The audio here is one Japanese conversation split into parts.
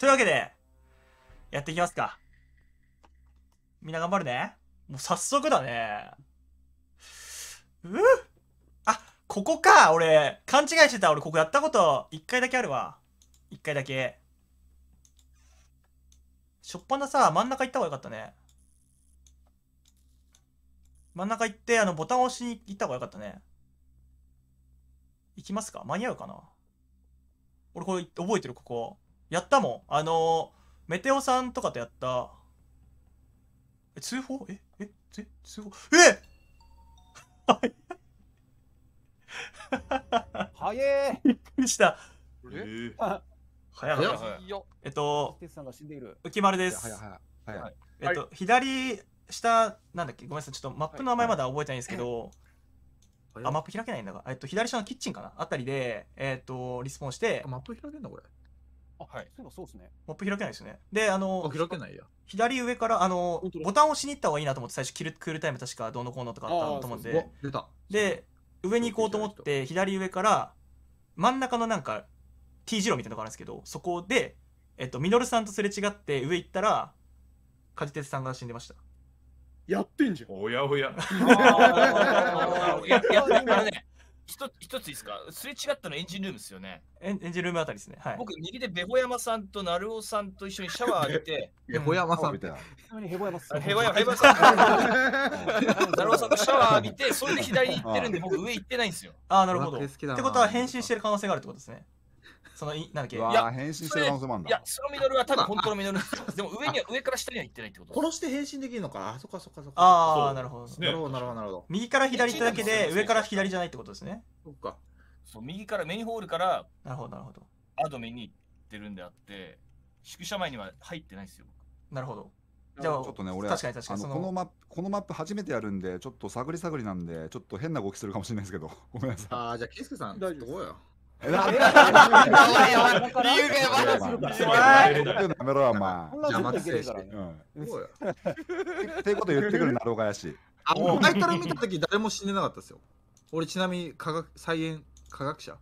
というわけで、やっていきますか。みんな頑張るね。もう早速だね。うぅあ、ここか俺、勘違いしてた。俺、ここやったこと一回だけあるわ。一回だけ。しょっぱなさ、真ん中行った方がよかったね。真ん中行って、あの、ボタンを押しに行った方がよかったね。行きますか間に合うかな俺これ覚えてる、ここ。やったもん。あのメテオさんとかとやった。え、通報えええ通報えは早え びっくりした。えー、早かった。えっと、浮き丸です。はや早早早えっと、はい、左下、なんだっけごめんなさい。ちょっとマップの名前まだ覚えてないんですけど、はいあ、マップ開けないんだが、えっと、左下のキッチンかなあたりで、えっ、と、リスポーンして。マップ開けんだ、これ。あ、はい、そういうのそうですね。モップ開けないですね。で、あの、開けないや。左上からあのボタンを押しに行った方がいいなと思って最初キルクールタイム確かどうのこうのとかあったと思うんでで上に行こうと思って左上から真ん中のなんか T 字路みたいなのがあるんですけどそこで、えっと、ミノルさんとすれ違って上行ったら梶鉄さんが死んでましたやってんじゃんおやおや やややひと一ついいですかすれ違ったのエンジンルームですよね。エンエンジンルームあたりですね。はい。僕、右でベホヤマさんとルオさんと一緒にシャワー浴びて、ベホヤマさんみたいな。ヘボヤマさん。ヘボヤマさん。さんとシャワー浴びて、それで左に行ってるんで、僕上行ってないんですよ。ああ、なるほど。ってことは、変身してる可能性があるってことですね。その、なんだっけいや、変身してる可能性もあるんだ。いや、そのミドルは多分本当のミドル。でも上には、上から下には行ってないってこと殺して変身できるのかあ、そっかそっかそっか。ああ、なるほど。なるほど、なるほど、なるほど。右から左だけで、上から左じゃないってことですね。そっか。そう、右から、メインホールから、なるほど、なるほど。アドミに行ってるんであって、宿舎前には入ってないですよ。なるほど。じゃあ、ちょっとね、俺確かに確かにこのマップ、このマップ初めてやるんで、ちょっと探り探りなんで、ちょっと変な動きするかもしれないですけど、ごめんなさい。ああ、じゃあ、ケイスケさん、大丈夫どうや理由がやばい。やばい。やめろお前。邪魔くせえしや。ってこと言ってくるな、老やし。あ、お前から見たとき誰も死んでなかったですよ。俺、ちなみに科学、再科学者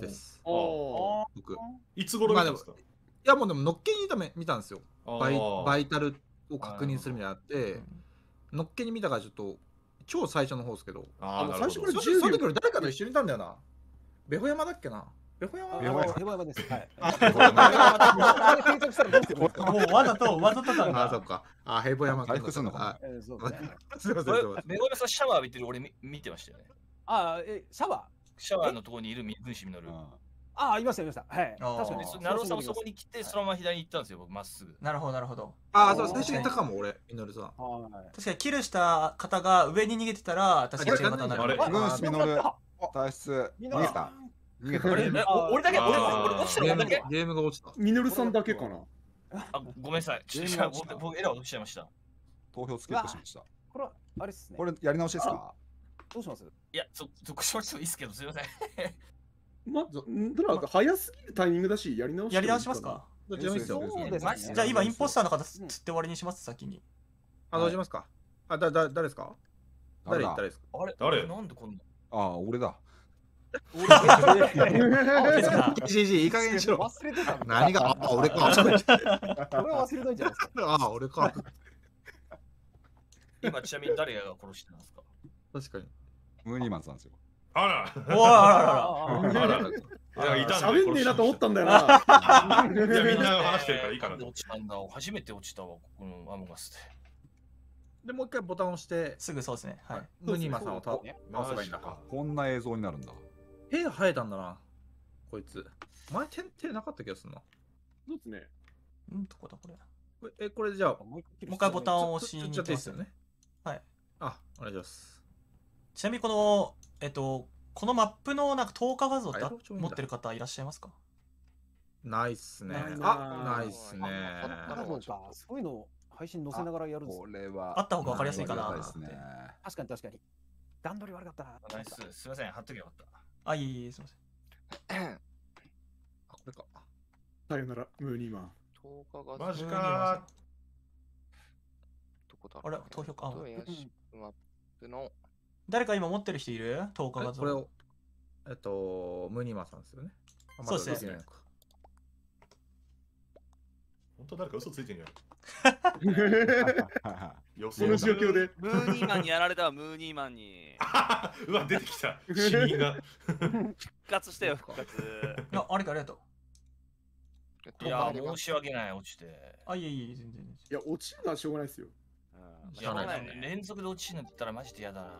です。僕。いつ頃ですかいや、もうでも、のっけに見たんですよ。バイバイタルを確認するみたいなって、のっけに見たからちょっと、超最初の方ですけど。あ、最初からその時俺誰かと一緒にいたんだよな。ベホ山だっけなベホ山ベホ山です。はい。あもうわざと、わざと感あ、そっか。あ、ヘボ山回復すんのか。そうすねません、すいまさんシャワー浴びてる俺見てましたよね。あえ、シャワーシャワーのところにいる水主みのる。あー、いました、いました。はい。確かに。なるさんもそこに来て、そのまま左に行ったんですよ、まっすぐ。なるほど、なるほど。あ、そう、最初に言ったかも、俺、みのるさん。確かにキルした方が上に逃げてたら、確かに違う方にあれムースミノル、脱出、逃げた。俺だけ俺俺落ちだけゲームが落ちた。ミノルさんだけかなあごめんなさい。ちょっとエラー落しちゃいました。投票つけてしました。これ、あれっすね。これやり直しですかどうしますいや、そょ続賞してもいいですけど、すみません。まず、ドラ早すぎるタイミングだし、やり直しやり直しますかじゃあ今インポスターの方つって終わりにします、先に。あ、どうしますかあ、だ、だ、誰ですか誰誰誰ですかあれ誰なんでこんなああ、俺だ。GG いい加減にしろ。忘れてた。何が、あ、俺か。俺忘れたんじゃないですか。あ、俺か。今、ちなみに誰が殺してたんですか確かに。ムーニーマンさんですよ。あらおああらあらあらいた喋んねえなと思ったんだよな。いや、みんな話してるからいいかな落ちたんだ。初めて落ちたわ、ここのアムガスで。で、もう一回ボタンを押して、すぐそうですね。はい。ムニマンさんを倒せばいいんだ。こんな映像になるんだ。手生えたんだな、こいつ。前手、手なかった気がするな。どうちね。うん、どこだこれ。え、これじゃあ、もう一回ボタンを押しに行っときすよね。はい。あ、お願いします。ちなみにこの、えっと、このマップのなんか透過画像って持ってる方いらっしゃいますかないっすねあ、ないっすね。あなるほどか。そういうのを配信載せながらやるぞこれは。あった方がわかりやすいかな確かに確かに。段取り悪かったな。ナイス。すいません、貼っとけばよかっあ、いえいえ、すみません。あ、これか。さよなら、ムーニーマン。10日がマジかどこだあれ、投票か。あ、マップの。誰か今持ってる人いる ?10 日が。これを、えっと、ムーニーマンさんですよね。そうですね。本当誰か嘘ついてんじゃ予想の状況で。ムーニーマンにやられたわ、ムーニーマンに。うわ、出てきた。死人が。復活したよ、復活。いや、あれか、ありがとう。いや、申し訳ない、落ちて。あ、いえいえ、全然。いや、落ちるのはしょうがないですよ。しょうがないね。連続で落ちるん言ったらマジで嫌だな。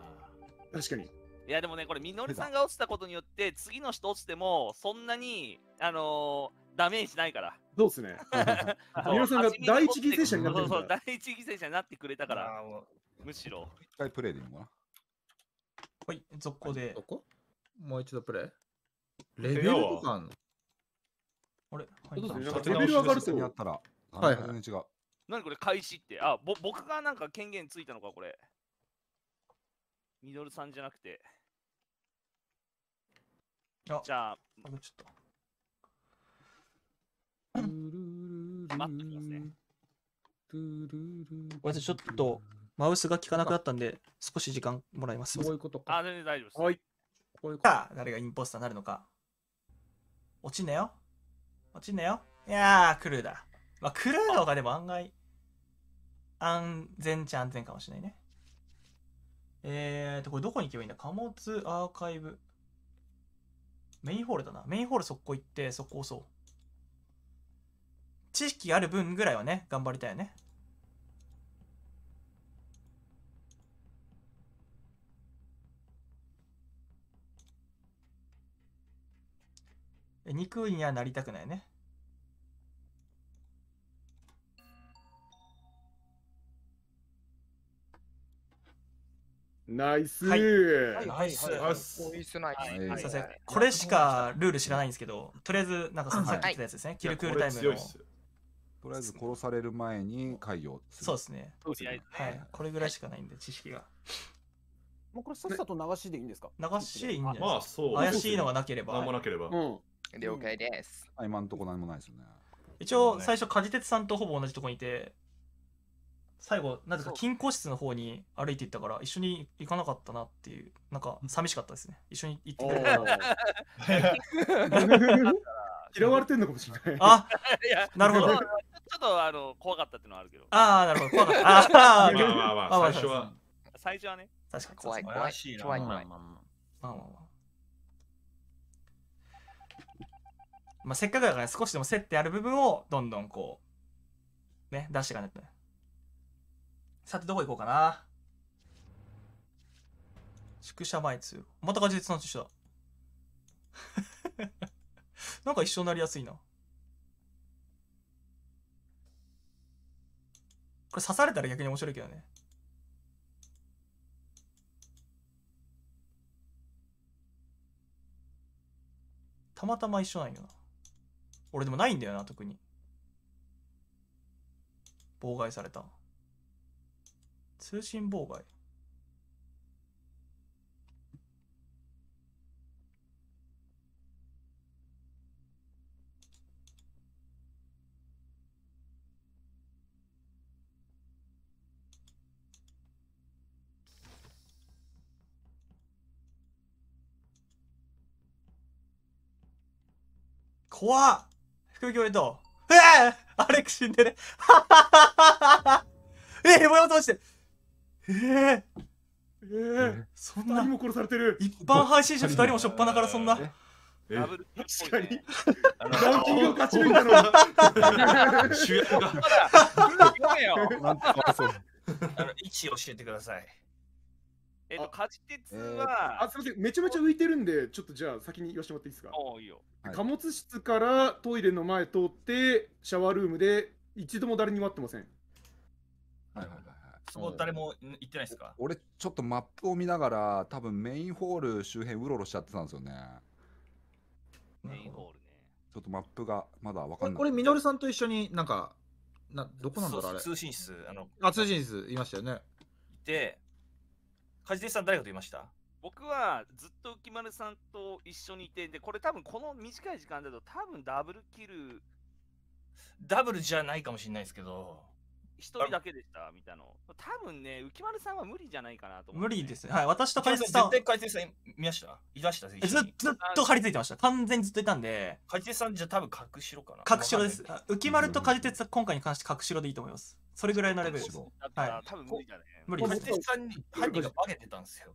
確かに。いや、でもね、これ、みのりさんが落ちたことによって、次の人落ちても、そんなに、あのダメージないから。そうですね。三浦さんが第一犠牲者になって第一犠牲者になってくれたから、むしろ。一回プレイでいいのかなはい、続行で。どこもう一度プレイレベルとかあんのあれ、はい、レベル上がるとやったら、はい、全然違う。何これ、開始って。あ、ぼ僕がなんか権限ついたのか、これ。ミドルさんじゃなくて。じゃあ、ちょっと。待ってきますね。ごめんなさい、ちょっとマウスが効かなくなったんで、少し時間もらいます。こういうことか。あ、全然大丈夫です。はい。こういうことさあ、誰がインポスターになるのか。落ちんなよ。落ちんなよ。いやー、クルーだ。まあ、クルーの方がでも案外、安全っちゃ安全かもしれないね。えーと、これどこに行けばいいんだ貨物アーカイブ。メインホールだな。メインホールそこ行って、そこ押そう。知識ある分ぐらいはね頑張りたいよねくいにはなりたくないねナイス、はい、ナイスこれしかルール知らないんですけど、とりあえず、なんかさっき言ったやつですね、はい、キルクールタイムの。とりあえず殺される前に海をそうですね。とりあえず、ね、はい。これぐらいしかないんで、知識が。もうこれさっさと流しでいいんですか流しでいいんですか。まあそう。怪しいのがなければ。何もなければ。うん。了解です。今んとこ何もないですよね。一応、最初、梶鉄さんとほぼ同じとこにいて、最後、なぜか金庫室の方に歩いていったから、一緒に行かなかったなっていう、なんか寂しかったですね。一緒に行ってくれたら。嫌 われてんのかもしれない。あ なるほど。ちょっとあの怖かったっていうのはあるけど。ああ、なるほど。怖かった。ああ、まあまあまあ、最初は。最初はね。確かに怖い怖い。怖い怖い。まあまあまあ。まあ、せっかくだから少しでも競ってやる部分をどんどんこう、ね、出していかないと。さて、どこ行こうかな。宿舎前通。またガジェットの一緒だ。なんか一緒になりやすいな。これ刺されたら逆に面白いけどねたまたま一緒なんよな俺でもないんだよな特に妨害された通信妨害怖っ副業へどえー、アレク死んでね。はははえー、もやもとてえー、えー、そんな。も殺されてる。一般配信者2人もしょっぱなからそんな。ダ確かに。ランキングを勝ち抜いたのは。主役が。ま だ、教えてください。えっと、カジテツは、あ、すみません、めちゃめちゃ浮いてるんで、ちょっとじゃあ先に言わせてもらっていいですか。おいいよ。貨物室からトイレの前通って、シャワールームで一度も誰にも会ってません。はいはいはい。そこ誰も行ってないですか俺ちょっとマップを見ながら多分メインホール周辺うろうろしちゃってたんですよね。メインホールね。ちょっとマップがまだわかんない。これみのるさんと一緒になんかなどこなんだろう通信室あのあ通信室いましたよね。で梶手さん、誰かと言いました僕はずっと浮丸さんと一緒にいて、で、これ多分この短い時間だと多分ダブルキル。ダブルじゃないかもしれないですけど、一人だけでしたみたいなの多分ね浮丸さんは無理じゃないかなと無理ですはい私と解説さん絶対解説さん見ましたいらしたずずっと張り付いてました完全にずっといたんで解説さんじゃ多分隠しろかな隠しろです浮丸と解説さん今回に関して隠しろでいいと思いますそれぐらいのレベルではい多分無理じゃない。無理です解説さんに犯人がバゲてたんですよ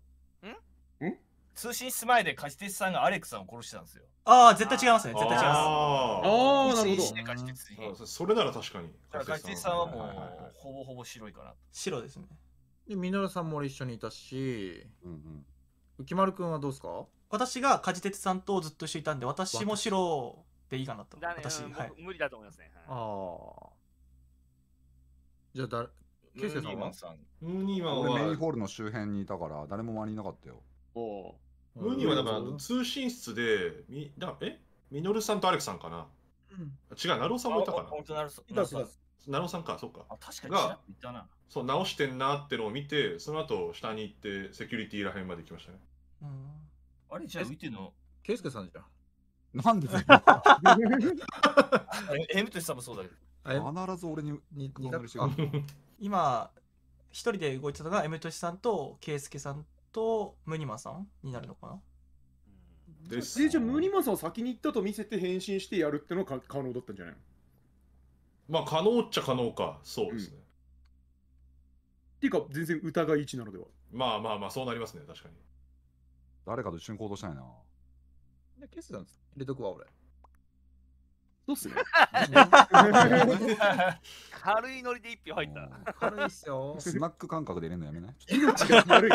通信室前で貸し鉄さんがアレックさんを殺したんですよ。ああ、絶対違いますね。絶対違います。ああ、なるほど。それなら確かに。から貸し鉄さんはもう、ほぼほぼ白いかな。白ですね。で、ミノルさんも俺一緒にいたし、うんうん、浮丸くんはどうですか私が梶鉄さんとずっと一緒にいたんで、私も白でいいかなと。私、はい、無理だと思いますね。ああ。じゃあ、だ、ケイセさんはムーニーマンは。メインホールの周辺にいたから、誰も周りいなかったよ。おお。ムニはだから通信室で、みだえミノルさんとアレクさんかな、うん、違う、ナロさんもいたかなナロさんか、そっか。確かにたな。そう、直してんなってのを見て、その後下に行ってセキュリティらへんまで行きましたね。うん、あれじゃあ見ての。ケスケさんじゃん。なんで エムテスさんもそうだけど。必ず俺に似し。今、一人で動いてたのが、エムトシさんとケイスケさんとムニマさんになるのかなでじゃあムニマさん先に行ったと見せて返信してやるってのが可能だったんじゃないのまあ可能っちゃ可能かそうですね、うん、っていうか全然疑い置なのではまあまあまあそうなりますね確かに誰かと一緒に行動したいなで、ケスさん入れとくわ、俺。どうする 軽いノリで一票入った。軽いっすよ。スナック感覚で入れるのやめない命が 軽い。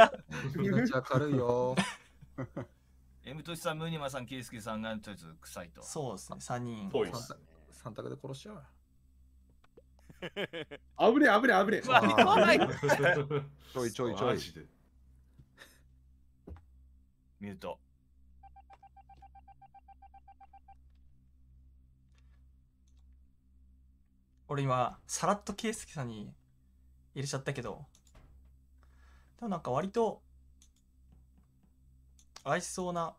命は軽いよ。エムトシさん、ムニマさん、キリスケさんがとりあえず臭いと。そうですね、3人。ぽいです。3択で殺しちゃう。あぶれあぶれあぶれ。ちょいちょいちょい。ミュート。俺今、さらっと圭介さんに入れちゃったけど、でもなんか割と、合いそうな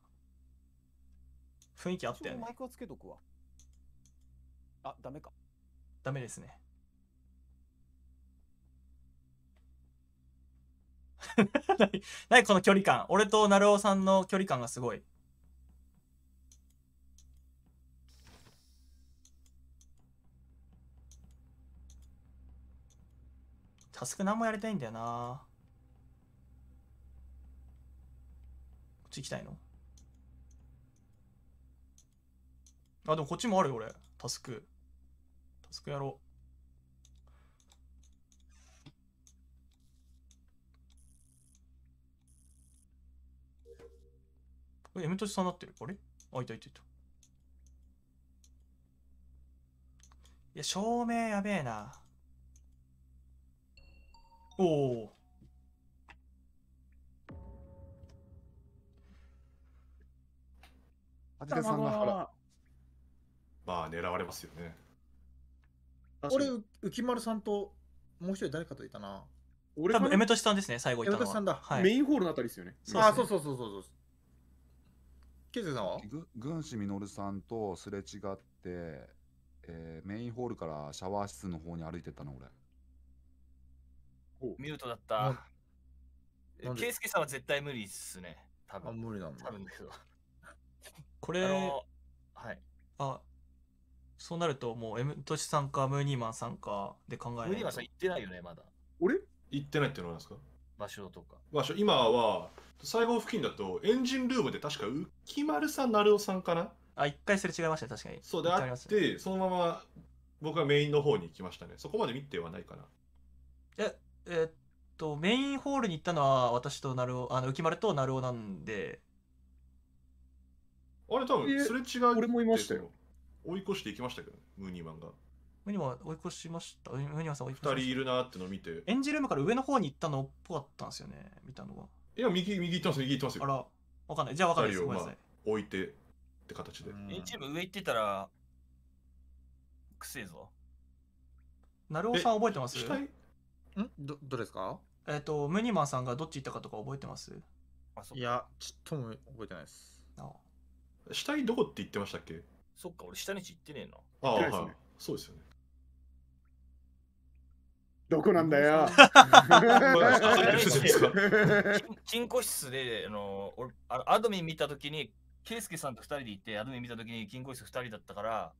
雰囲気あったよね。マイクはつけとくわ。あ、ダメか。ダメですね。何 この距離感。俺と成尾さんの距離感がすごい。タスク何もやりたいんだよなこっち行きたいのあ、でもこっちもあるよ、俺。タスク。タスクやろう。これ M としさんなってるあれあ、いたいたいた。いや、照明やべえな。おおさんまあ狙われますよね俺浮丸さんともう一人誰かといたな俺多分エメトシさんですね最後いたのはエメトシさんだ、はい、メインホールのあたりですよねすねあそうそうそうそうそうケイセさんは軍師ルさんとすれ違って、えー、メインホールからシャワー室の方に歩いてったの俺ミュートだった。ケイスケさんは絶対無理っすね。多分。あ、無理なんだ。多分だけど。これ、はい。あ、そうなるともう M トシさんかムーニーマンさんかで考えムーニーマンさん行ってないよね、まだ。俺行ってないってのはですか場所とか。場所、今は、最後付近だとエンジンルームで確か浮丸さん、ルオさんかなあ、一回すれ違いました、確かに。そうであって、そのまま僕はメインの方に行きましたね。そこまで見てはないかな。えっと、メインホールに行ったのは私となるオ、あの、浮丸となるおなんで、あれ多分すれ違う。俺もいましたよ。追い越していきましたけどムーニーマンが。ムニマ追い越しました。ムニマさん追い越しま2人いるなーってのを見て。エンジンルームから上の方に行ったのっぽかったんですよね、見たのは。いや、右、右行ってます、右行ってますあら、わかんない。じゃあわかんないです。二ごめんなさい。置いてって形で。エンジンルーム上行ってたら、くせえぞ。なるおさん覚えてますんど、どれですかえっ、と、ムニマンさんがどっち行ったかとか覚えてますあ、そっいや、ちっとも覚えてないです。あ下にどこって言ってましたっけそっか、俺下道行ってねえな。ああ、ねはい。そうですよね。どこなんだよ。金庫室で、あの俺あのアドミン見た時に、ケイスケさんと二人で行って、アドミン見た時に金庫室二人だったから、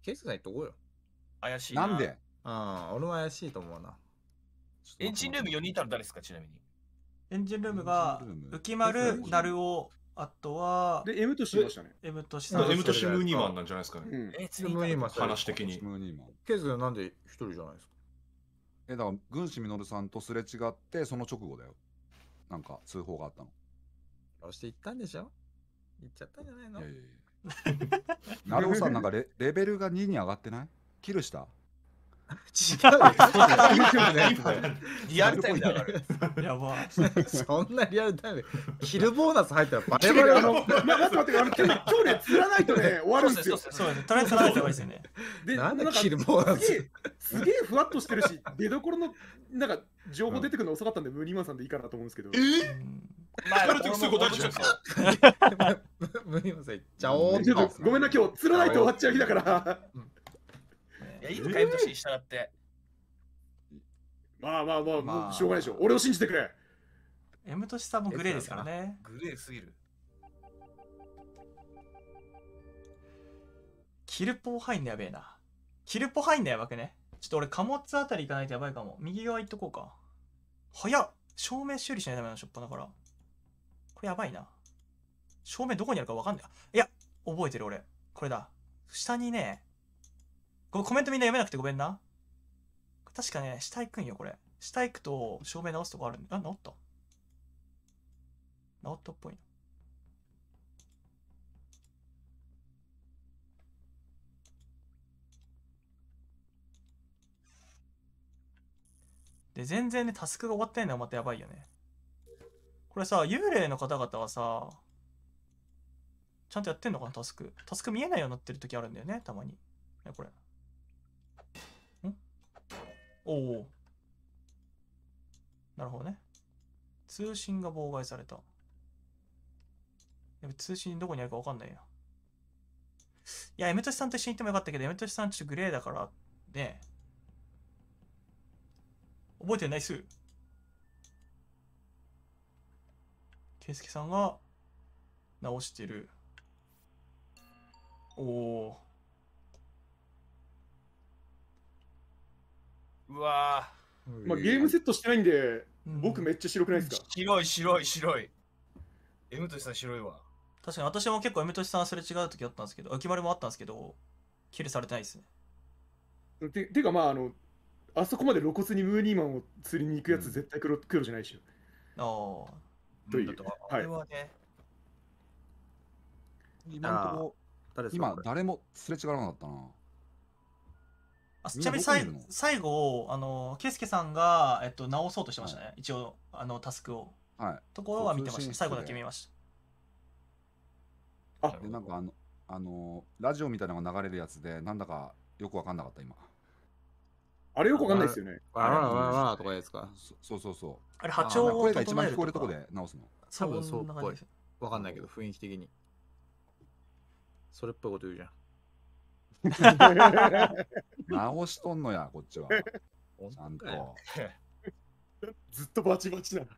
ケイスケさん行っとこうよ。怪しいな。なんでうん、俺は怪しいと思うな。エンジンルーム4人いたら誰ですか、ちなみに。エンジンルームが、浮丸、鳴尾、あとは、で、M としたね。M とさん。M とシムニーマンなんじゃないですかね。うん、ムニーマン話的に。シムニーマン。ケズなんで一人じゃないですかえ、だから、軍師実さんとすれ違って、その直後だよ。なんか、通報があったの。殺して行ったんでしょ行っちゃったんじゃないのいやいやいや。なるおさん、なんかレレベルが2に上がってないキルした違うよ。リアルタイムだから。やば。そんなリアルタイム。キルボーナス入ったらバレバレの。待って待って、あの今日ね、釣らないとね、終わるんですよ。そうね、とりあえず釣ないですよね。で、なんだキルボーナス。すげえふわっとしてるし、出どころの、なんか、情報出てくるの遅かったんで、ムリマンさんでいいかなと思うんですけど。えまあ、すぐ答えちゃう。ムニマンさん、ちゃおう。ごめんな、今日釣らないと終わっちゃう日だから。や、いいのか、エブトシに従って。まあまあまあ、もうしょうがないでしょ。俺を信じてくれ。M とさんもグレーですからね。グレーすぎる。キルポ入んのやべえな。キルポ入んのやばくね。ちょっと俺貨物あたり行かないとやばいかも。右側行っとこうか。早っ照明修理しないための、ショップだから。これやばいな。照明どこにあるかわかんない。いや、覚えてる俺。これだ。下にね、これコメントみんな読めなくてごめんな。確かね、下行くんよ、これ。下行くと、照明直すとこあるんあ、直った直ったっぽいな。で、全然ね、タスクが終わってんのはまたやばいよね。これさ、幽霊の方々はさ、ちゃんとやってんのかな、タスク。タスク見えないようになってる時あるんだよね、たまに。これ。おお。なるほどね。通信が妨害された。や通信どこにあるかわかんないや。いや、エメトシさんと一緒に行ってもよかったけど、エメトシさんちょっとグレーだから、ね。覚えてないっす。ケイスケさんが直してる。おお。うわまあ、ゲームセットしてないんで、僕めっちゃ白くないですか、白い白い白い。エムトシさん白いわ。確かに私も結構エムトシさんすれ違う時あったんですけど、秋丸もあったんですけど、キルされてないですね。ててかまああの、あそこまで露骨にムーニーマンを釣りに行くやつ絶対黒,、黒じゃないし。ああ。ういう。あれはね。今誰もすれ違わなかったな。ちなみに最後、最後、あの、ケスケさんが、えっと、直そうとしてましたね。はい、一応、あの、タスクを。はい。ところは見てました。最後だけ見ました。あで、なんかあの、あの、ラジオみたいなのが流れるやつで、なんだかよくわかんなかった、今。あれよくわかんないですよね。わらわららとかですか。そうそうそう。あれ波長を声が一番聞こえるとこで直すの。多分そうっぽい。わかんないけど雰囲気的に。それっぽいこと言うじゃん。直しとんのや、こっちは。ちゃんと。ずっとバチバチな。ス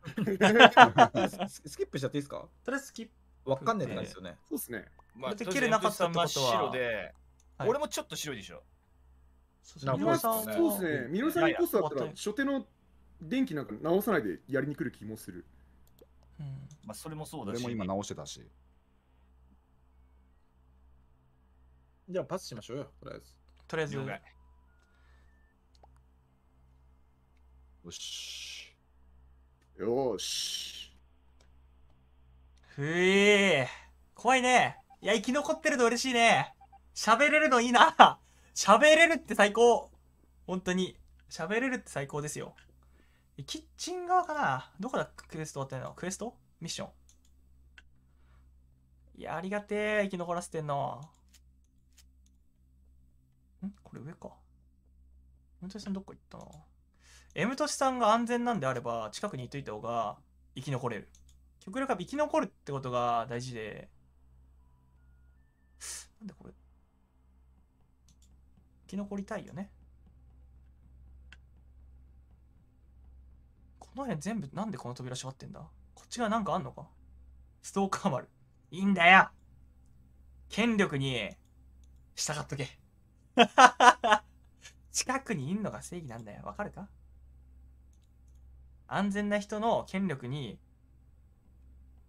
キップしちゃっていいですかとりあえずスキップ。わかんないですよね。そうですね。まあ、で切れなかったってこと白で、俺もちょっと白いでしょ。そうですね。ミノさんにこそだったら、初手の電気なんか直さないでやりにくる気もする。うん、まあ、それもそうだし。俺も今直してたし。じゃあパスしましょうよ、とりあえず。とりあえず。よし。よし。ふえ怖いね。いや、生き残ってるの嬉しいね。喋れるのいいな。喋れるって最高。本当に。喋れるって最高ですよ。キッチン側かなどこだクエスト終わってんのクエストミッション。いや、ありがてえ。生き残らせてんの。んこれ上か。本当にさんどっか行ったな。M としさんが安全なんであれば近くにいといた方が生き残れる極力は生き残るってことが大事でなんでこれ生き残りたいよねこの辺全部なんでこの扉閉まってんだこっち側なんかあんのかストーカー丸いいんだよ権力に従っとけ 近くにいんのが正義なんだよわかるか安全な人の権力に、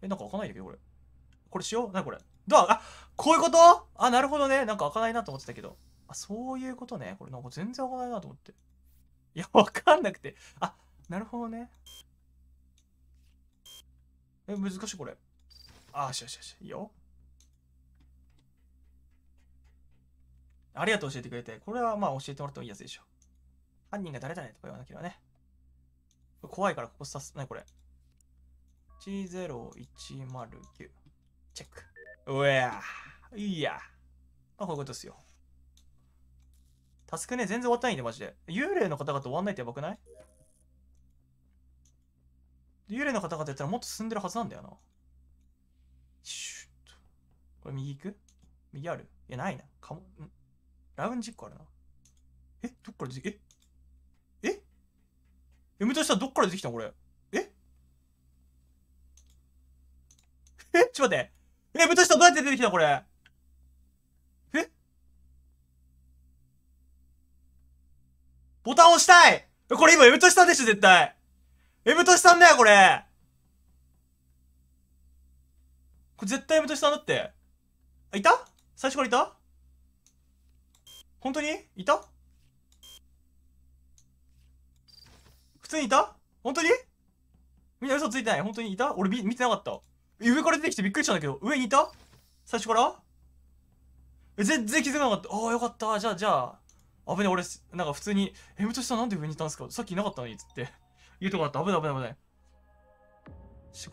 え、なんか開かないんだけど、これ。これしようなこれ。ドア、あ、こういうことあ、なるほどね。なんか開かないなと思ってたけど。あ、そういうことね。これなんか全然開かないなと思って。いや、わかんなくて。あ、なるほどね。え、難しいこれ。あ、よしよしよし。いいよ。ありがとう教えてくれて。これはまあ教えてもらってもいいやつでしょ。犯人が誰だねとか言わなければね。怖いからここさす、なにこれ。10109。チェック。うわいいや。まあ、こういうことですよ。タスクね、全然終わったいんで、マジで。幽霊の方々終わんないってやばくない幽霊の方々やったらもっと進んでるはずなんだよな。シュッと。これ右行く右あるいや、ないな。かも、んラウンジ1個あるな。え、どっからえ、M としたどっから出てきたこれ。ええちょっと待って。え、M としたどうやって出てきたこれ。えボタン押したいこれ今 M としたでしょ、絶対。M としたんだよ、これ。これ絶対 M としたんだって。あ、いた最初からいた本当にいた普通にいた本当にみんな嘘ついてない本当にいた俺見見てなかった上から出てきてびっくりしたんだけど、上にいた最初からえ、全然気づかなかった。ああ、よかった。じゃあ、じゃあ。危ねえ、俺、なんか普通に、え、むとしたんなんで上にいたんですかさっきいなかったのに、つって。言うとこあった。危ない危ない危ない。守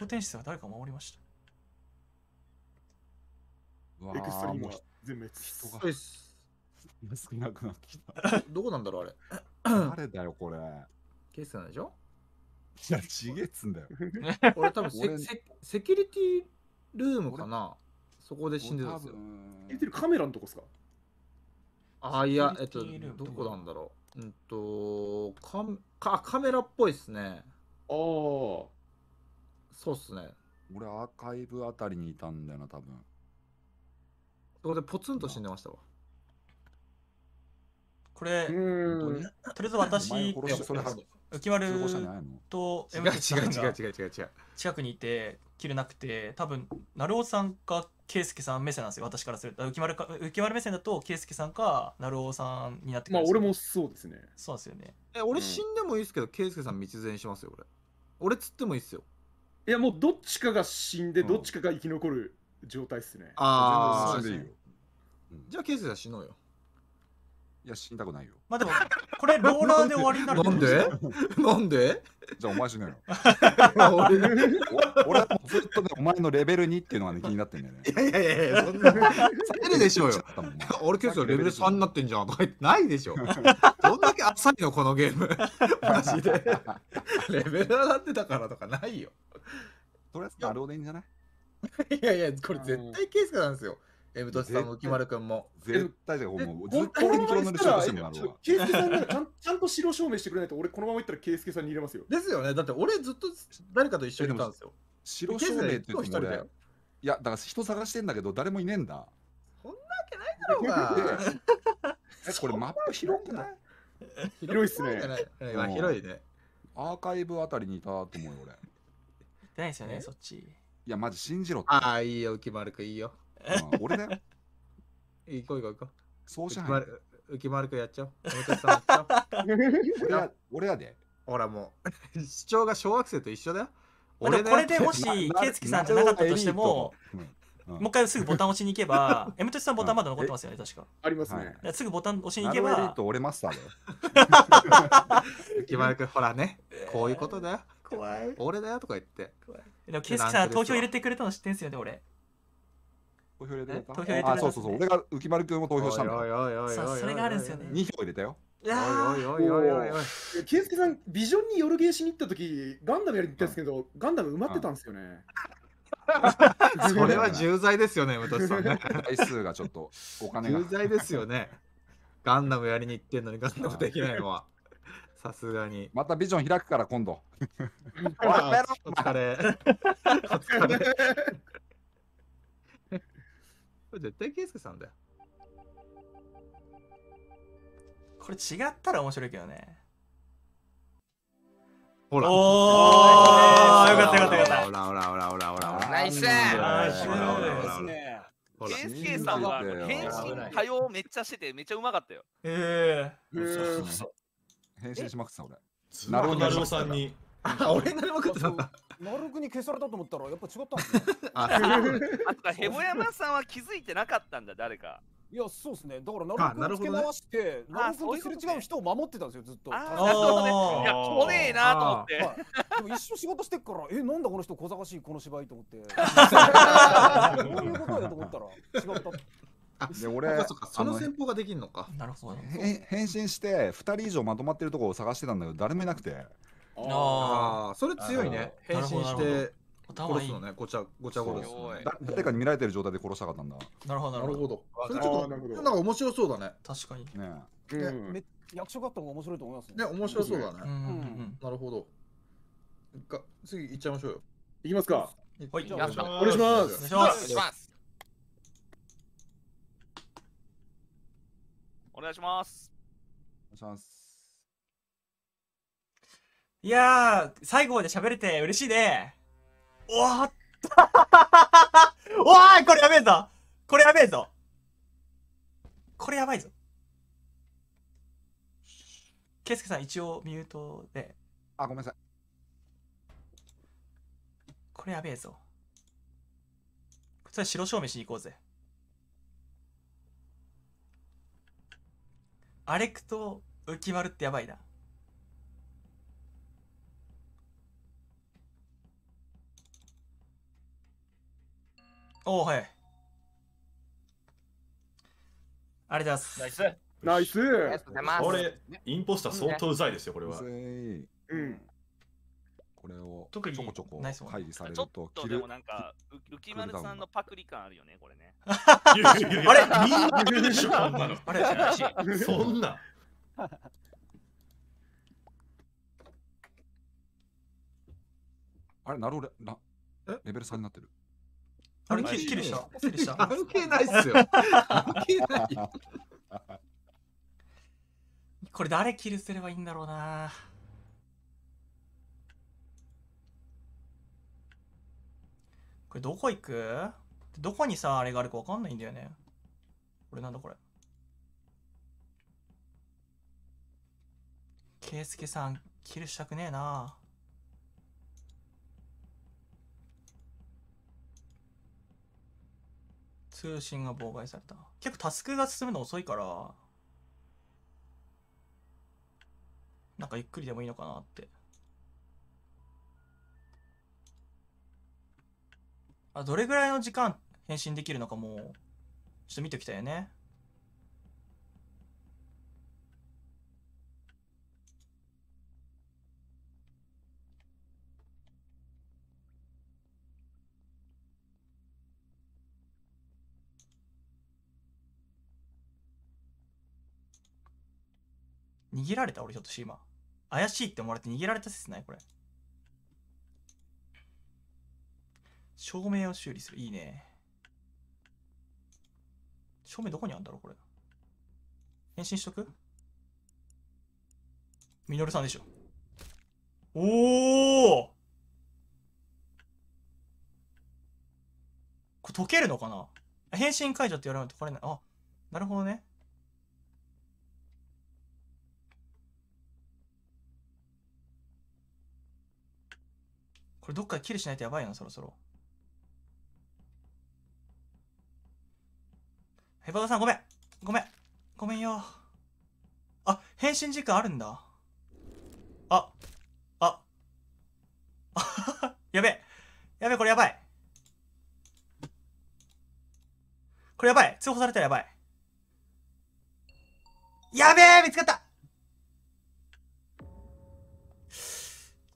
護天使は誰か守りました。エクストリーム全滅。人が。少なくなってきた。どうなんだろう、あれ。誰だよ、これ。ケースなんでしょいや、ちげつんだよ。俺多分セセセキュリティルームかなそこで死んでたんですよ。言ってるカメラのとこですかあ、あ、いや、えっと、どこなんだろう。うんと、カメかカメラっぽいっすね。ああ。そうっすね。俺、アーカイブあたりにいたんだよな、多分。そこでポツンと死んでましたわ。これ、うん。とりあえず私、殺してそれは浮き丸と違う違う違う違う違う違う近くにいて切れなくて多分成尾さんか圭介さん目線なんですよ私からすると浮き丸か浮き丸目線だと圭介さんか成尾さんになってくるまあ俺もそうですねそうですよねえ俺死んでもいいですけど圭介、さん道連れしますよ俺俺つってもいいっすよいやもうどっちかが死んで、どっちかが生き残る状態っすねああじゃあ圭介さん死のうよいや、死んだくないよ。まあでも、これローラーで終わりになるなんで なんでじゃあお前死ぬよ。俺俺もずっとね、お前のレベル2っていうのがね、気になってんだよね。いやいやいや、そんな、されるでしょうよ。俺今日レベル3になってんじゃんとかないでしょ。どんだけ浅いの、このゲーム。マジで。レベル上がってたからとかないよ。とりあえず、なるほどいいんじゃないいやいや、これ絶対ケースなんですよ。エブトシさんも浮丸く君も。絶対じゃもうずっと俺に共鳴してしいんだろケイスケさんならちゃんちゃんと白証明してくれないと、俺このまま行ったらケイスケさんに入れますよ。ですよね、だって俺ずっと誰かと一緒にいたんですよ。白証明って言って俺、いや、だから人探してんだけど、誰もいねえんだ。そんなわけないだろうが。これマップ広くない広いっすね。広いね。アーカイブあたりにいたと思うよ、俺。ないですよね、そっち。いや、まず信じろって。ああ、いいよ、浮マル君、いいよ。あん、俺だよ。行こう行こう行こう。そうじゃない。浮き丸くやっちゃおう。俺は俺はで。ほらもう、主 張が小学生と一緒だよ。俺これでもし、ケイツキさんじゃなかったとしても、うもう一回すぐボタン押しに行けば、M とさんボタンまだ残ってますよね、確か。ありますね。すぐボタン押しに行けば。エリ俺マスターだよ。浮き丸くほらね、こういうことだよ。怖い。俺だよとか言って。でも、ケイツキさん、投票入れてくれたの知ってんすよね、俺。投票入れてくれた投票入れてくれたあそうそうそう俺が浮丸君も投票したんだそうそれがあるんですよね2票入れたよいやおいおいおいおいおい圭介さんビジョンに夜ゲーしに行った時ガンダムやりに行ったんですけど、ガンダム埋まってたんですよね、それは重罪ですよね、武藤さん回数がちょっとお金が。重罪ですよね。ガンダムやりに行ってんのにガンダムできないのは。さすがに。またビジョン開くから今度。お疲れ。お疲れ。れ絶対圭介さんだよ。これ違ったら面白いけどね。ほら。おーよかったよかったよかった。ほらほらほらほらほら。ナイスほら。ケンスケさんは変身多様めっちゃしててめっちゃうまかったよ。へえー。変身しまくった俺。なるほどさんに。あ、俺がでもくってたんだ。くに消されたと思ったら、やっぱ違ったんだ、あ、とか、へぼやまさんは気づいてなかったんだ、誰か。いや、そうですね。だから、なるほけ回して、なるくど。すれ違う人を守ってたんですよ、ずっと。あるね。いや、来ねえなと思って。でも、一緒仕事してっから、え、なんだこの人、小賢しい、この芝居と思って。どういうことやと思ったら、違った。で俺その戦法ができるのかなるほど、ね、変身して2人以上まとまってるとこを探してたんだけど誰もいなくてああそれ強いね変身して殺すのねごちゃごちゃ殺すだ誰かに見られてる状態で殺したかったんだなるほどなるほどそれちょっとなんか面白そうだね確かにねめ役所があった方が面白いと思いますねね面白そうだねうんなるほどが次行っちゃいましょうよいきますかはいお願いしますお願いしますお願いしますお願いしますお願いしますいやー、最後まで喋れて嬉しいね。おわった おーいこれやべえぞこれやべえぞこれやばいぞ。ケイスケさん一応ミュートで。あ、ごめんなさい。これやべえぞ。それ白証明しに行こうぜ。アレクと浮き丸ってやばいな。おお、はい。ありがとうございます。ナイス。ナイス。これ、インポスター相当うざいですよ、これは。うん。これを特にちょこちょこ会議されると切る。なんか浮き丸さんのパクリ感あるよね、これね。あれ、みんなでしょ、こんなの。あれ、そんな。あれ、なるほど、レベル3になってる。あれ、キりした。した。関係ないっすよ。関係ない。これ誰キルすればいいんだろうな。これどこ行くどこにさ、あれがあるかわかんないんだよね。これなんだこれ。圭介さん、キルしたくねえな。通信が妨害された。結構タスクが進むの遅いから、なんかゆっくりでもいいのかなって。あ、どれぐらいの時間返信できるのかも、ちょっと見ておきたいよね。逃げられた俺ちょっと今。怪しいって思われて逃げられた説ないこれ。照明を修理する。いいね。照明どこにあるんだろうこれ。変身しとくみのるさんでしょ。おおこれ溶けるのかな変身解除って言われるとこれない。あ、なるほどね。これどっかキルしないとやばいな、そろそろ。ヘバドさん、ごめんごめんごめんよ。あ、変身時間あるんだ。あ、あ、あ やべやべこれやばい。これやばい通報されたらやばい。やべえ見つかった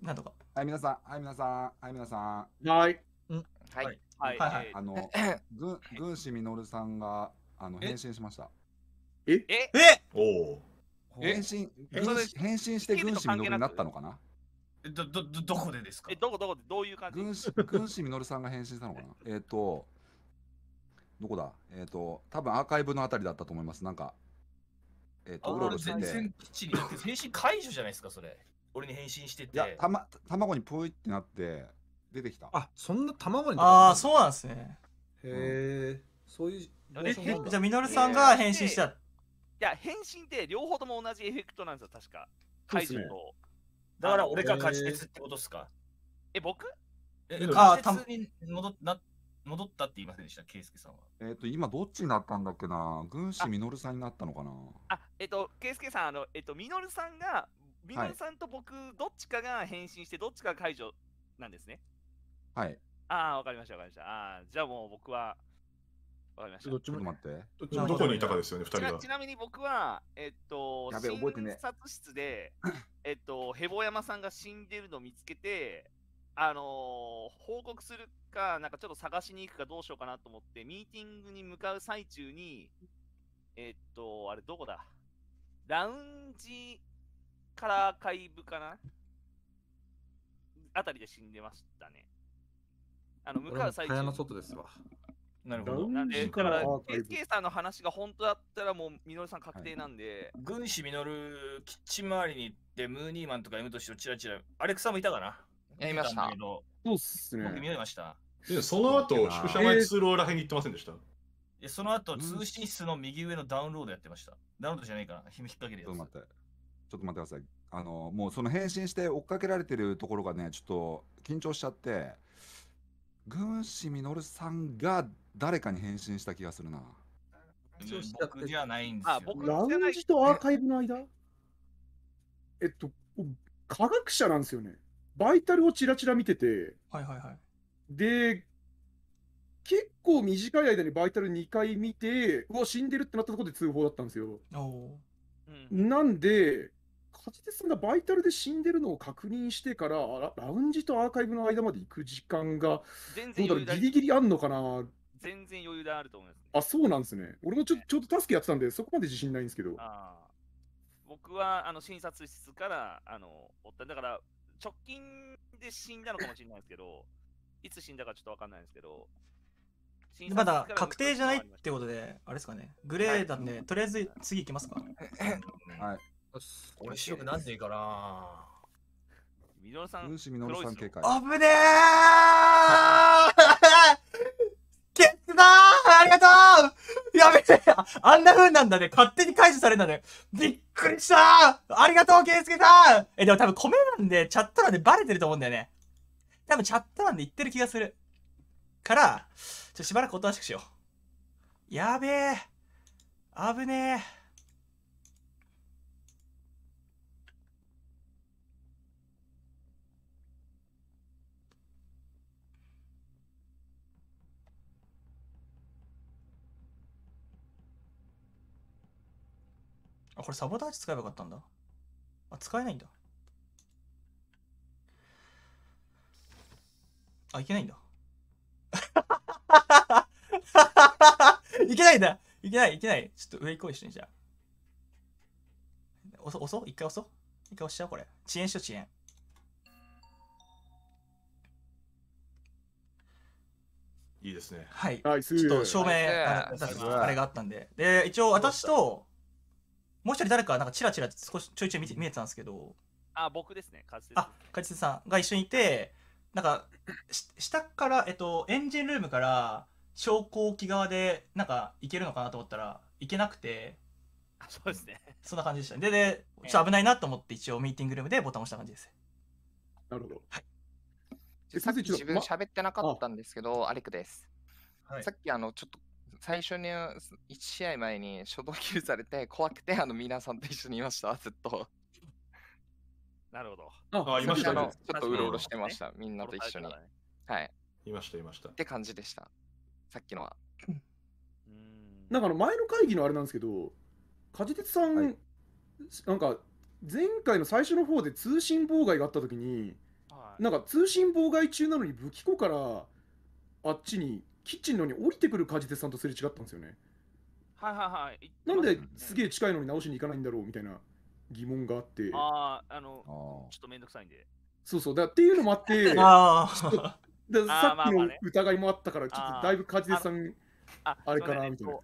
なんとか。はい、皆さん、はい、皆さん、はい、皆さん。はい。はい。はいはいはいあの、ぐん、軍師みさんが、あの、え変身しました。ええおお。え変身、軍変身して軍師みのになったのかな。え、ど、ど、ど、どこでですかえ、どこどこでどういう感じ軍師、軍師みのるさんが変身したのかな。えっ、と。どこだ、えっ、と、多分アーカイブのあたりだったと思います。なんか。えっ、と、うろうろして全て。然きっ解除じゃないですか、それ。俺に変身してていやたま卵にポイってなって出てきたあそんな卵にああそうなんですねへえ、そういうじゃあみのるさんが変身したいや変身って両方とも同じエフェクトなんですよ確かはい。と、ね、だから俺が勝ち鉄ってことっすかえ僕え勝ちに戻な戻ったって言いませんでした、スケさんは。えっ、と、今どっちになったんだっけな軍師みのるさんになったのかなあえっ、ー、と、圭介さん、あの、えっ、ー、と、みのるさんがビノさんと僕、どっちかが返信して、どっちかが解除なんですね。はい。ああ、わかりました、わかりました。ああ、じゃあもう僕は、わかりました。どっちも待って。どっちもどこにいたかですよね、2人は。ちなみに僕は、えっと、診察室で、えっと、ヘボマさんが死んでるのを見つけて、あのー、報告するか、なんかちょっと探しに行くかどうしようかなと思って、ミーティングに向かう最中に、えっと、あれ、どこだラウンジカラーカイブかなあたりで死んでましたね。あの、向かう最中。の外ですわ。なるほど。なんで、だから、KK さんの話が本当だったら、もう、みのるさん確定なんで。はい、軍師みのる、キッチン周りに行って、ムーニーマンとか M としてチラチラ、アレクサもいたかなやいました。そうっすね。僕見ました。その後、宿舎前通路らへんに行ってませんでした、えー、その後、通信室の右上のダウンロードやってました。ダウンロードじゃないかな。引っ掛けるやつ。ちょっと待ってください。あの、もうその返信して追っかけられてるところがね、ちょっと緊張しちゃって、軍師みのるさんが誰かに返信した気がするな。じゃないんですよ。あ、僕ラウンジとアーカイブの間えっと、科学者なんですよね。バイタルをちらちら見てて。はいはいはい。で、結構短い間にバイタル2回見て、うわ、死んでるってなったところで通報だったんですよ。なんで、火事で済んだバイタルで死んでるのを確認してからラ、ラウンジとアーカイブの間まで行く時間が、全然ギリギリあんのかな全然余裕であると思います、ね、あ、そうなんですね。俺もちょ,、ちょっと助けやってたんで、そこまで自信ないんですけど。僕はあの診察室からあのおっただから、直近で死んだのかもしれないですけど、いつ死んだかちょっとわかんないですけど、まだ確定じゃないってことで、あれですかね、グレーだんで、はい、とりあえず次行きますか。はい。俺白くなんでいいかなみのさん、し、みのさん警戒。ねえケツだありがとうやめてあんな風なんだね。勝手に解除されんだね。びっくりしたありがとう、ケイスケさんえ、でも多分コメなんで、チャット欄でバレてると思うんだよね。多分チャット欄で言ってる気がする。から、ちょ、しばらくおとなしくしよう。やべえ。ぶねえ。あ、これサボタージ使えばよかったんだ。あ、使えないんだ。あ、いけないんだ。いけないんだいけない、いけない。ちょっと上行こう一緒にじゃあ。そおそ一回おそ一回押しちゃうこれ。遅延しよう、遅延。いいですね。はい。ちょっと照明、あれがあったんで。で、一応私と、もう一人誰か、なんかチラチラ少しちょいちょい見て見えてたんですけど、あ、僕ですね、カズあ、カ瀬さんが一緒にいて、なんか、し下から、えっと、エンジンルームから、昇降機側で、なんか、行けるのかなと思ったら、行けなくて、あそうですね。そんな感じでした。で、で、ちょっと危ないなと思って、一応ミーティングルームでボタンを押した感じです。なるほど。はい。さっき自分喋ってなかったんですけど、アレクです。はい。さっきあのちょっと最初に1試合前に初動給されて怖くてあの皆さんと一緒にいましたずっとなるほどああいましたちょっとうろうろしてました、みんなと一緒に、はいいましたいましたって感じでしたさっきのはなんかの前の会議のあれなんですけど梶つさん、はい、なんか前回の最初の方で通信妨害があったときに、はい、なんか通信妨害中なのに武器庫からあっちにキッチンのに降りてくる梶手さんとすれ違ったんですよね。はいはいはい。なんですげえ近いのに直しに行かないんだろうみたいな疑問があって。ああ、あの、ちょっとめんどくさいんで。そうそう、だっていうのもあって、あださっきの疑いもあったから、ちょっとだいぶ梶手さん、あれかなみたいな。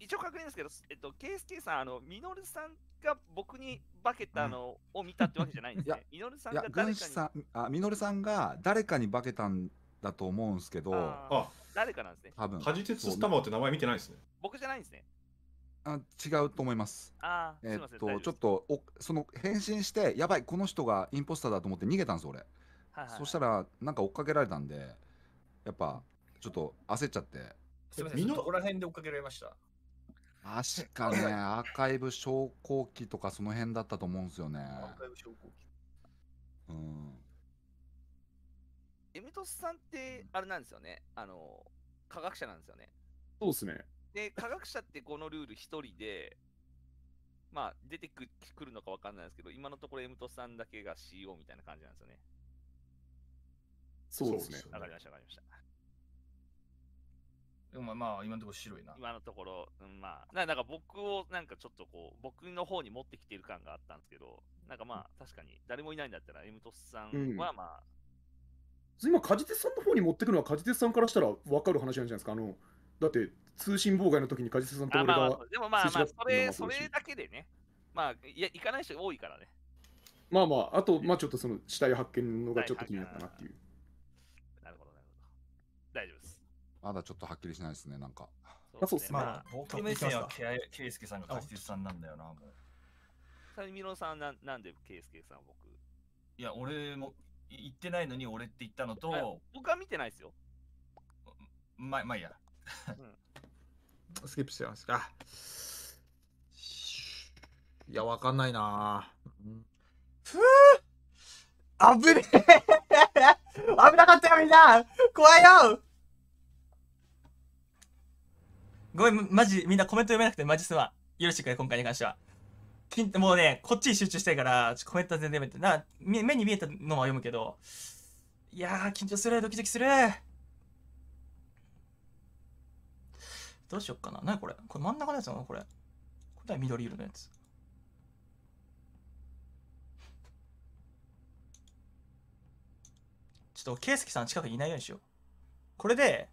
一応確認ですけど、えっと、ケースケさん、あの、ミノルさんが僕に化けたのを見たってわけじゃないんですね。ミノルさんが誰かに。あ、ミノルさんが誰かに化けたんだと思うんですけど、あ誰かなんですね。多分。カジテツスタ玉って名前見てないですね。僕じゃないんですね。あ違うと思います。あえー、っとちょっとおその変身してやばいこの人がインポスターだと思って逃げたんです俺。はいはい、そしたらなんか追っかけられたんでやっぱちょっと焦っちゃって。すみません。どこら辺で追っかけられました。確かね アーカイブ昇降機とかその辺だったと思うんですよね。アーカイブ昇降機。うん。エムトスさんって、あれなんですよね。あの、科学者なんですよね。そうですね。で、科学者ってこのルール一人で、まあ、出てくるのか分かんないですけど、今のところエムトスさんだけが CO みたいな感じなんですよね。そうですね。わかりました、わかりました。でもまあ、今のところ白いな。今のところ、うん、まあ、なんか僕を、なんかちょっとこう、僕の方に持ってきてる感があったんですけど、なんかまあ、確かに、誰もいないんだったら、エムトスさんはまあ、うん今、梶手さんの方に持ってくのは梶手さんからしたら分かる話なんじゃないですか。あのだって通信妨害の時に梶手さんと俺が、まあ、でもまあまあそれ、それだけでね、まあいや、行かない人多いからね。まあまあ、あと、まあちょっとその死体発見のがちょっと気になったなっていう。なるほど、なるほど。大丈夫です。まだちょっとはっきりしないですね、なんか。そうですね。すねまあ、僕目線はケイスケさんが梶手さんなんだよな、もう。さにみろさんなん、なんでケイスケさん、僕。いや、俺も言ってないのに俺って言ったのと、僕は見てないですよ。ま、まあいいや。うん、スキップしてますか。いや、わかんないなふぅ危ねえ 危なかったよ、みんな怖いよごめん、マジ、みんなコメント読めなくてマジすまん。よろしくね、今回に関しては。もうね、こっちに集中したいから、コメントは全然読めて。な目、に見えたのは読むけど、いやー、緊張する、ドキドキする。どうしよっかな。なにこれこれ真ん中のやつなのこれ。これ緑色のやつ。ちょっと、ケイスキさん近くにいないようにしよう。これで、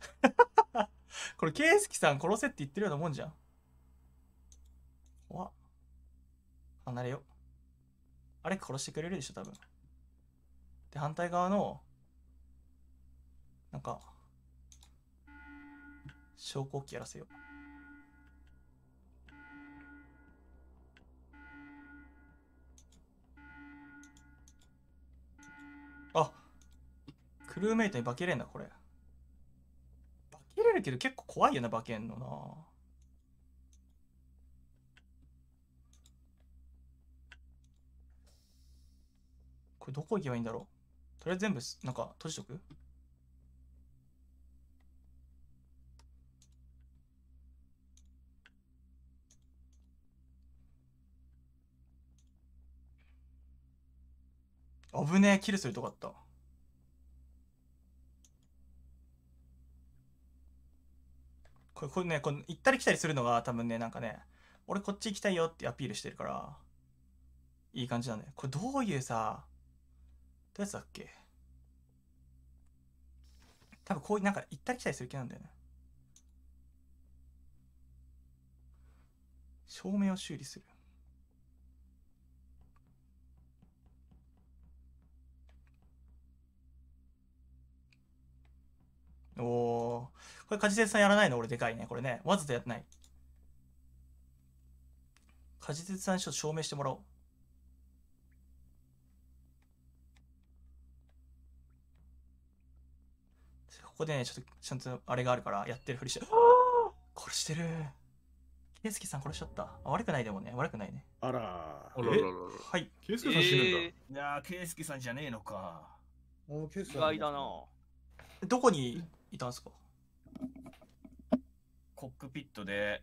これ、ケイスキさん殺せって言ってるようなもんじゃん。わ離れよ。あれ殺してくれるでしょ、多分。で、反対側の、なんか、昇降機やらせよう。あクルーメイトに化けれんだこれるけど結構怖いよな、馬券のな。これどこ行けばいいんだろうとりあえず全部、なんか閉じとく危ねえ、キルするとこあった。これこれねこれ行ったり来たりするのが多分ねなんかね俺こっち行きたいよってアピールしてるからいい感じなんだよこれどういうさどうやつだっけ多分こういうなんか行ったり来たりする気なんだよね照明を修理するおお。これ、カジセツさんやらないの俺でかいね。これね。わざとやってない。カジセツさんにちょっと証明してもらおう。ここでね、ちょっと、ちゃんとあれがあるから、やってるふりして。殺してる。ケイスケさん殺しちゃった。あ悪くないでもね、悪くないね。あらー。あらららはい。ケイスケさん死ぬんだ。えー、いやー、ケイスケさんじゃねえのか。もうケイスケさん。意外だな。どこにいたんすかコックピットで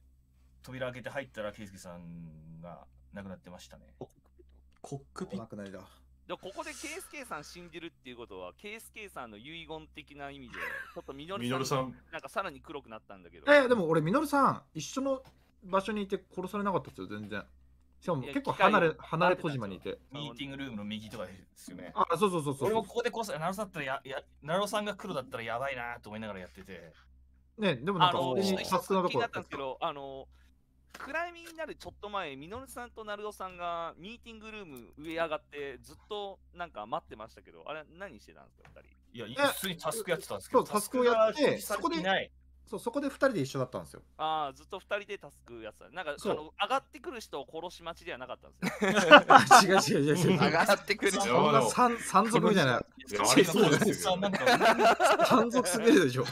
扉開けて入ったら、ケイスケさんが亡くなってましたね。コックピットお亡くなりだ。でここで KSK さん死んでるっていうことは KSK さんの遺言的な意味でちょっとみのるさんなんかさらに黒くなったんだけどえ、でも俺みノルさん一緒の場所にいて殺されなかったですよ全然しかも結構離れ離れ小島にいて。ミーティングルームの右とかですよね。あ、そうそうそうそう俺もここでこそ、ナロさんだったらや、やナロさんが黒だったらやばいなと思いながらやってて。ね、でもなんか、あのー、一つ気になったんですけど、あのー、暗闇になるちょっと前、ミノルさんとナルドさんがミーティングルーム上上がって、ずっとなんか待ってましたけど、あれ何してたんですか、二人。いや、普通にタスクやってたんですけど、タスクをやって、そこで、そうそこで2人で一緒だったんですよああずっと2人でタスクやつだなんかあの上がってくる人を殺し待ちではなかったんですよ 違う違う違う違う上がってくる人そんな山賊みたいなそうですよ、山賊すぎるでしょ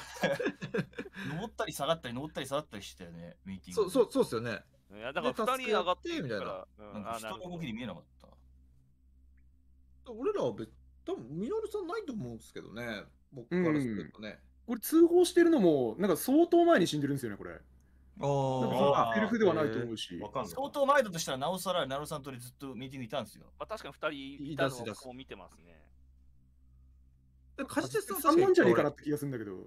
登ったり下がったり登ったり下がったりしてたよねミーティングそうそうそうですよねいやだから2人上がってみたいな,、うん、な人の動きに見えなかった俺らは別多分みのるさんないと思うんですけどね僕からするとね、うんこれ通報してるのも、なんか相当前に死んでるんですよね、これ。ああ。セルフではないと思うし。相当前だとしたら、なおさら、なるさんとずっとミーティングいたんですよ。まあ、確かに2人いたのをこう見てますね。でも、カジさんじゃねえかなって気がするんだけど。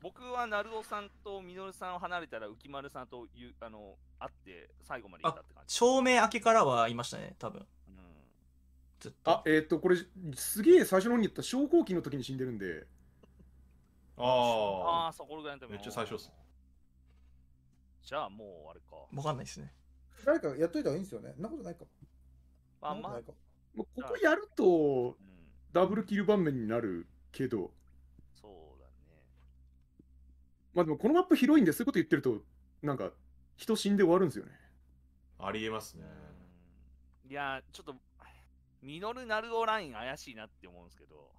僕は成尾さんとルさんを離れたら浮丸さんとゆあの会って最後までったって感じ照明明けからはいましたね多分、うん、ずっとあえっ、とこれすげえ最初の方に言った昇降機の時に死んでるんでああ、そこぐらいでめっちゃ最初っす。じゃあもうあれか。わかんないですね。誰かやっといた方がいいんですよね。なことないか。まあまあ。ここやると、ダブルキル盤面になるけど。そうだね。まあでもこのマップ広いんで、そういうこと言ってると、なんか、人死んで終わるんですよね。ありえますね。いや、ちょっと、ミノルナルオライン怪しいなって思うんですけど。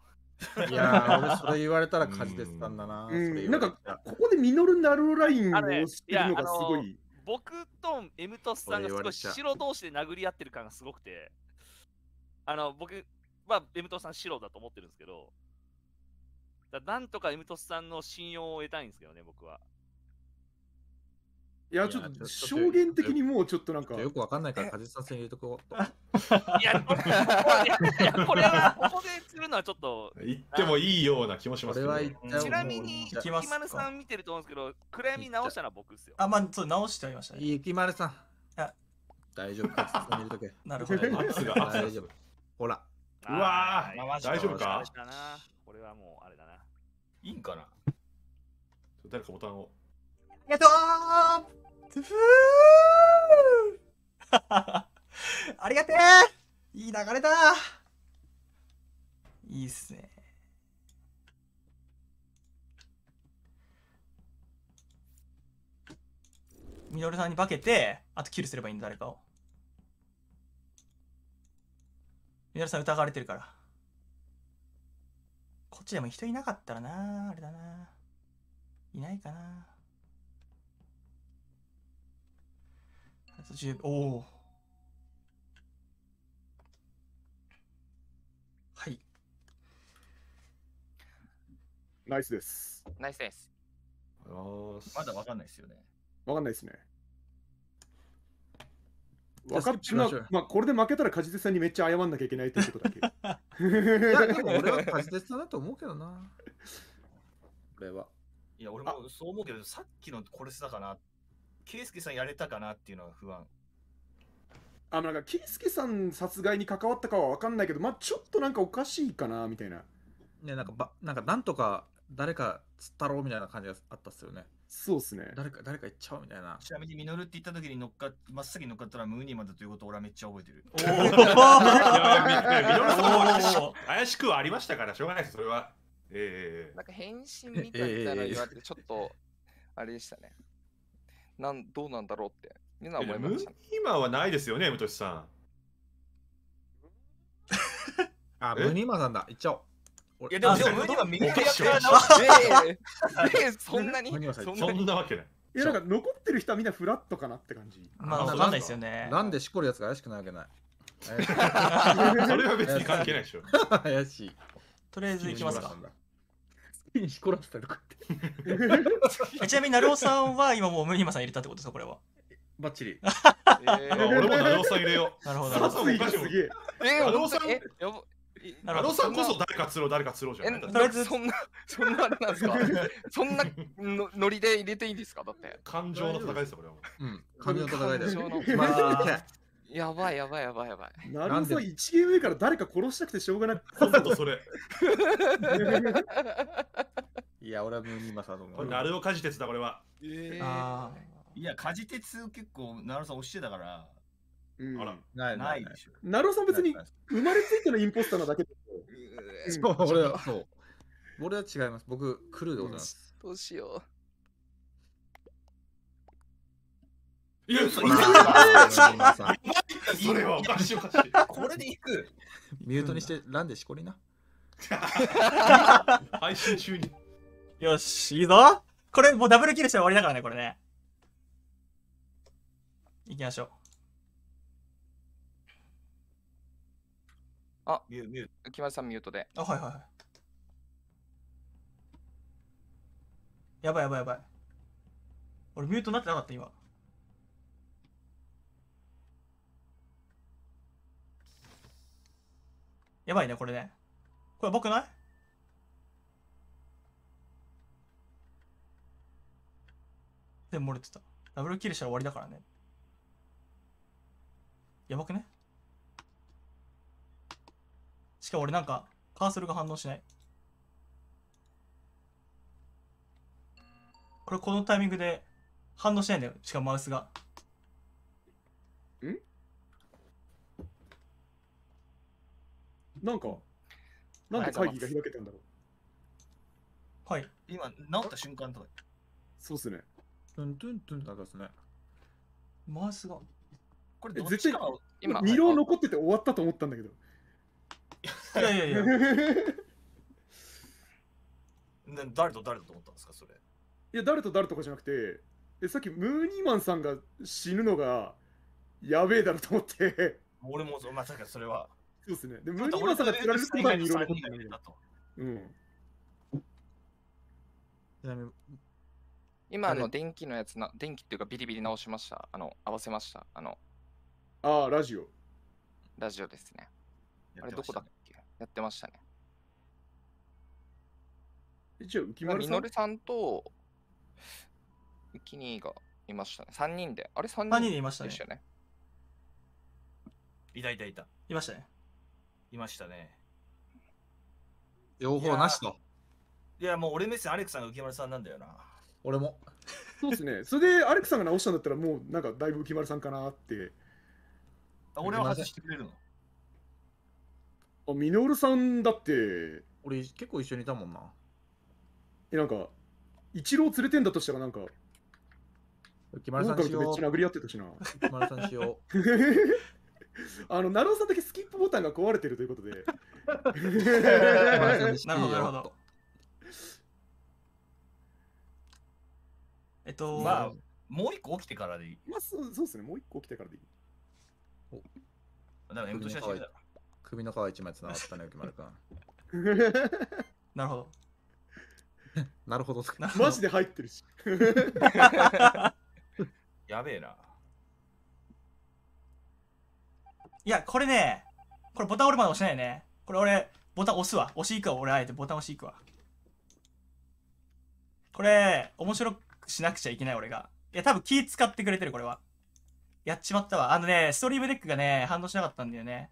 いやー、俺それ言われたらかじですたんだな。なんかここでミノルナルラインを押してるのがすごい。僕と M トスさんがすごい白同士で殴り合ってる感がすごくて、あの、僕、まあ、M トスさん白だと思ってるんですけど、だなんとか M トスさんの信用を得たいんですけどね、僕は。いや、ちょっと証言的にもうちょっとなんか。よくわかんないから、梶さんに言うとこ。いや、これは、ここでするのはちょっと。言ってもいいような気もしますけど。ちなみに、きまるさん見てると思うんですけど、暗闇直したら僕ですよ。あ、まあ、そう、直してありましたね。いきまるさん。大丈夫、梶さん入れとけ。なるほど。大丈夫。ほら。うわぁ、大丈夫かこれはもう、あれだな。いいんかな誰かボタンを。りがとうふありがてーいい流れだいいっすね。ミドルさんに化けて、あとキルすればいいんだ、誰かを。ミドルさん疑われてるから。こっちでも人いなかったらなあれだないないかな10おおはいナイスですナイスですまだわかんないですよねわかんないですね分かっまあ、これで負けたら梶手さんにめっちゃ謝んなきゃいけないってことだけいやでも俺は梶手さんだと思うけどな 俺はいや俺もそう思うけどさっきのこれすだかなって圭介さんやれたかなっていうのが不安。あ、なんか、圭介さん殺害に関わったかは分かんないけど、まあ、ちょっとなんかおかしいかな、みたいな。ね、なんかば、なんか、なんとか誰か釣ったろうみたいな感じがあったっすよね。そうっすね。誰か、誰か行っちゃうみたいな。ちなみに、ミノルって言った時に乗っか、真っ先に乗っかったらムーニーまでということを俺はめっちゃ覚えてる。おお怪しくはありましたから、しょうがないです、それは。ええー、なんか変身みたいな言われて、ちょっと、あれでしたね。なんどうなんだろうってみんな思いました、ね、今はないですよね、むとしさん。あ、ムニマなんだ。いっちゃおう。いやでも、でもムニマみんなやってな ねえ、そんなにそんなわけない。いや、なんか残ってる人はみんなフラットかなって感じ。まあ、わかんないですよね。なんでしこるやつが怪しくないわけない。それは別に関係ないでしょ。怪しい。とりあえず行きますか。にしこらせたとかって ちなみに、成尾さんは今もうムニマさん入れたってことですか、これは。バッチリ。えー、俺もさん入れよう。なるほど。さんえー、さん。えやばなるほど。さんこそ誰か釣ろう、誰か釣ろうじゃん。とりあえずそんな、そんななんですか そんなのノリで入れていいんですかだって。感情の戦いですよ、これは。うん。感情の戦いでよ。まあ、やばいやばいやばいやばい。なるほど、1ゲーム目から誰か殺したくてしょうがなく。そうそうそれ。いや、俺は無さなるど、かじつだ、これは。えー、いや、かじつ結構、なるさん押してたから。うん、あら、ないないでしょ。なるさん別に生まれついてのインポスターなだけそう、俺は、そう。俺は違います。僕、クルーでございます。どうしよう。いや、それはおかしいおかしい。これでいく。ミュートにして、なんでしこりな。配信中に。よし、いいぞ。これ、もうダブルキルして終わりだからね、これね。いきましょう。あ、ミュート。木村さんミュートで。あ、はいはいはい。やばいやばいやばい。俺ミュートなってなかった、今。やばいね、これね。これやばくないで、漏れてた。ダブルキルしたら終わりだからね。やばくねしかも俺なんか、カーソルが反応しない。これこのタイミングで反応しないんだよ。しかもマウスが。なんか、なんで会議が開けたんだろう。はい。今、治った瞬間とか。そうっすね。トゥントゥントゥンなんすね。マウスが。これ絶対、今、二浪残ってて終わったと思ったんだけど。いやいやいや。誰と誰と思ったんですか、それ。いや、誰と誰とかじゃなくて、えさっきムーニーマンさんが死ぬのがやべえだろと思って。俺も、まさ、あ、かそれは。そうですね。でも、ムニマサが釣られることいろだと。うん。今の電気のやつな、電気っていうかビリビリ直しました。あの、合わせました。あの、ああ、ラジオ。ラジオですね。あれどこだっけやってましたね。一応、浮きまみのるさんと、浮きにがいましたね。3人で。あれ3人でした3人いましたね。いたいたいた。いましたね。いましたね。両方なしと。いや、もう俺目線アレクさんが浮丸さんなんだよな。俺も。そうですね。それでアレクさんが直したんだったら、もうなんかだいぶ浮丸さんかなって。俺は外してくれるのあ、ミノルさんだって。俺結構一緒にいたもんな。え、なんか、一郎連れてんだとしたらなんか、木丸さんしよう。めっちゃ殴り合ってたしな。木村さんしよう。あの、ナローさんだけスキップボタンが壊れてるということで。なるほど、なるほど。えっと、まあ、もう一個起きてからでいい。まあ、そうそうですね、もう一個起きてからでいい。おだから M と写真だ首の皮一枚つながったね、まるか。なるほど。なるほど。マジで入ってるし。やべえな。いや、これね、これボタン俺まで押してないね。これ俺、ボタン押すわ。押し行くわ。俺あえてボタン押し行くわ。これ、面白くしなくちゃいけない俺が。いや、多分気使ってくれてる、これは。やっちまったわ。あのね、ストリームデックがね、反応しなかったんだよね。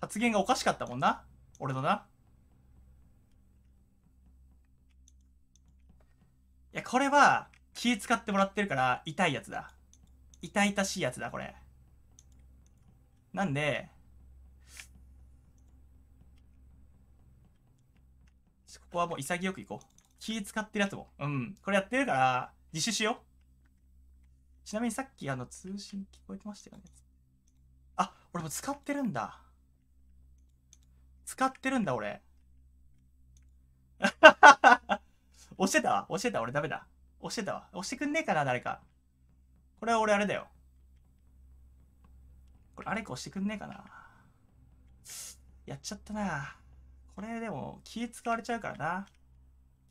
発言がおかしかったもんな。俺のな。いや、これは気使ってもらってるから、痛いやつだ。痛々しいやつだ、これ。なんで、ここはもう潔くいこう。気使ってるやつも。うん。これやってるから、自首しよう。ちなみにさっきあの通信聞こえてましたよね。あ、俺も使ってるんだ。使ってるんだ、俺。押してたわ。押してた。俺ダメだ。押してたわ。押してくんねえかな、誰か。これは俺あれだよ。これ、あれこしてくんねえかな。やっちゃったな。これでも気使われちゃうからな。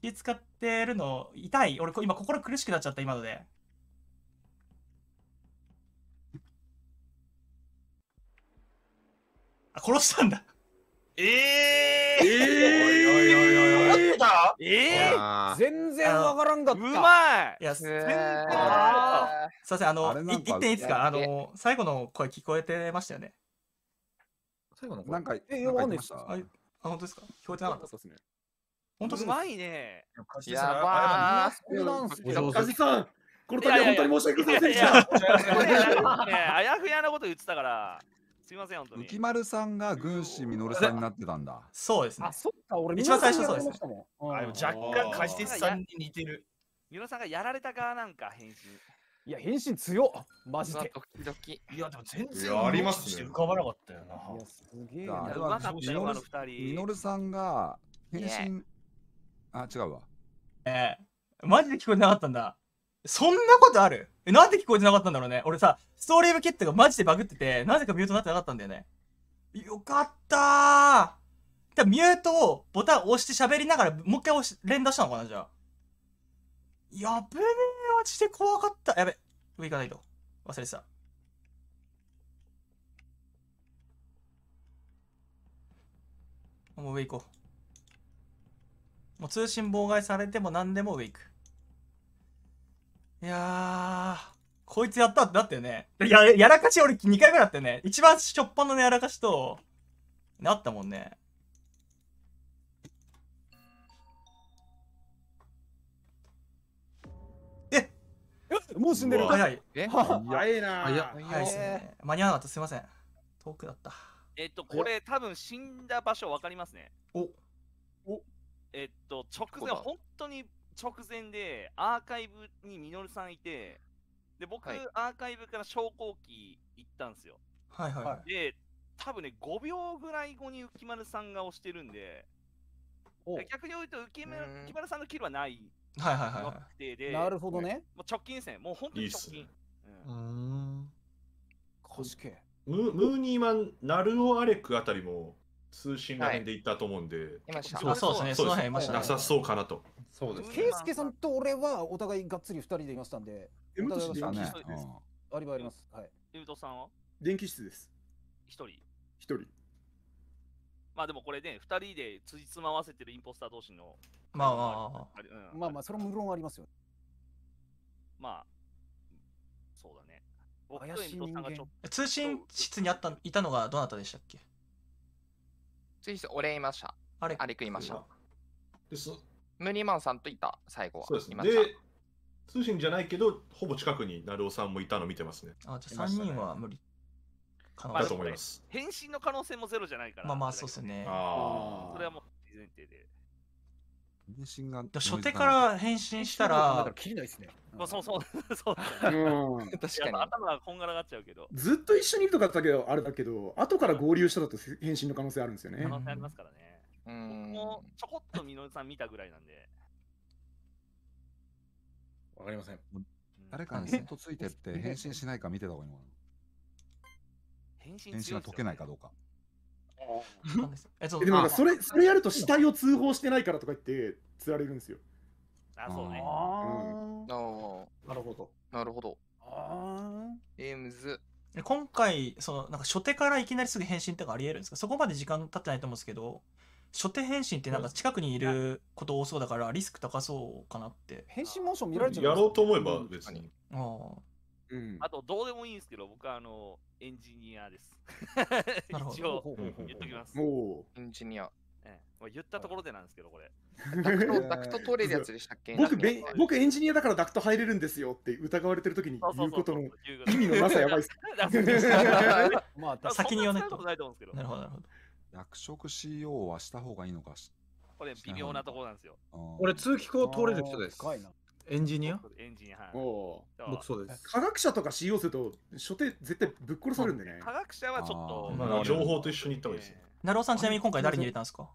気使ってるの痛い。俺今心苦しくなっちゃった今ので。あ、殺したんだ。ええー、えー、えー、えー、全然わからんかった。うまい。いや、全えすみません、あの、あいんか点いいですかあの、最後の声聞こえてましたよね。最後のなんか、え、わかんないですあ、あ本当ですか聞こえてなかったそうですね。本当うまいね。やばいそうなんかじさん、この度は本当に申し訳ございませんでした。あやふやなこと言ってたから。すみません、本当に。浮丸さんが軍師みのるさんになってたんだ。そうですね。あ、そっか、俺一番最初そうですね。あで若干かじテさんに似てる。みのさんがやられた側なんか、編集。いや、変身強っマジで。ドキドキ。いや、でも全然ありますね。浮かばなかったよな。いや、すげえな。うまかったよ、あの二人。ミノルさんが、変身、あ、違うわ。えー、マジで聞こえてなかったんだ。そんなことあるえ、なんで聞こえてなかったんだろうね。俺さ、ストーリーブキットがマジでバグってて、なぜかミュートになってなかったんだよね。よかったーミュートをボタン押して喋りながら、もう一回押し連打したのかな、じゃあ。やべえ、マジで怖かった。やべ、上行かないと。忘れてた。もう上行こう。もう通信妨害されても何でも上行く。いやー、こいつやったってなったよね。や、やらかし俺2回ぐらいあったよね。一番しょっぱなのやらかしと、なったもんね。もう死んでる。早い。え早いな。早いですね。間に合わなかった。すみません。遠くだった。えっと、これ多分死んだ場所わかりますね。おおえっと、直前、本当に直前でアーカイブにミノルさんいて、で、僕、アーカイブから昇降機行ったんですよ。はいはい。で、多分ね、5秒ぐらい後に浮丸さんが押してるんで、逆に言うと浮丸さんのキルはないはいはいはい確定で、なるほどね。もう直近でもう本当に直近。いいっううん、ん。かしムーニーマン、ナルオ・アレックあたりも通信ら辺で行ったと思うんで、いまそうですね。そうですね。なさそうかなと。そうです。ケイスケさんと俺はお互いがっつり二人でいましたんで、M として電気室です。アリあります。はい。ユうとさんは電気室です。一人。一人。まあでもこれね、2人でつじつま合わせてるインポスター同士の。まあまあ、あうん、まあまあ、それも無論ありますよ。まあ、そうだね。僕と遠藤さんがちょっと。通信室にあったいたのがどなたでしたっけ通信室、俺いました。あれあれくいました。です。ムニマンさんといた、最後は。そうですね。で、通信じゃないけど、ほぼ近くに成尾さんもいたの見てますね。あ、じゃあ3人は無理。可能だと思います。変身の可能性もゼロじゃないから。まあまあ、そうですね。ああ。それはもう前提で。変身が初手から変身したら、切りないですね。まあ、そうそう、そう、うん、確かに。頭がこんがらがっちゃうけど。ずっと一緒にいるとかだけど、あれだけど、後から合流しただと変身の可能性あるんですよね。可能性ありますからね。うん、僕もちょこっとみのさん見たぐらいなんで。わかりません。誰かにっとついてって変身しないか見てた方がいいのかな。変身が解けないかどうか。えでもそれそれやると死体を通報してないからとか言って釣られるんですよ。あそうね。ああ、なるほど。なるほど。ああ。エムズ。今回そのなんか初手からいきなりすぐ変身とかありえるんですかそこまで時間経ってないと思うんですけど初手変身ってなんか近くにいること多そうだからリスク高そうかなって変身モーション見られちゃうやろうと思えば別に、うん、ああうん、あと、どうでもいいんですけど、僕はあのエンジニアです。一応、言っときます。エンジニア。ええ、言ったところでなんですけど、これ。ダクダクト取れるやつでしたっけ僕べ、僕エンジニアだからダクト入れるんですよって疑われてるときに言うことの意味のなさやばいっす。まあ、先に言わないと。なでするほど、なるほど。役職 CO はした方がいいのかこれ、微妙なところなんですよ。俺、通気口通れる人です。エンジニアエンジニア、はい。お僕そうです。科学者とか使用すると、所定絶対ぶっ殺されるんでね。科学者はちょっと。まあ、情報と一緒に行った方がいいですなるおさん、ちなみに今回誰に入れたんですか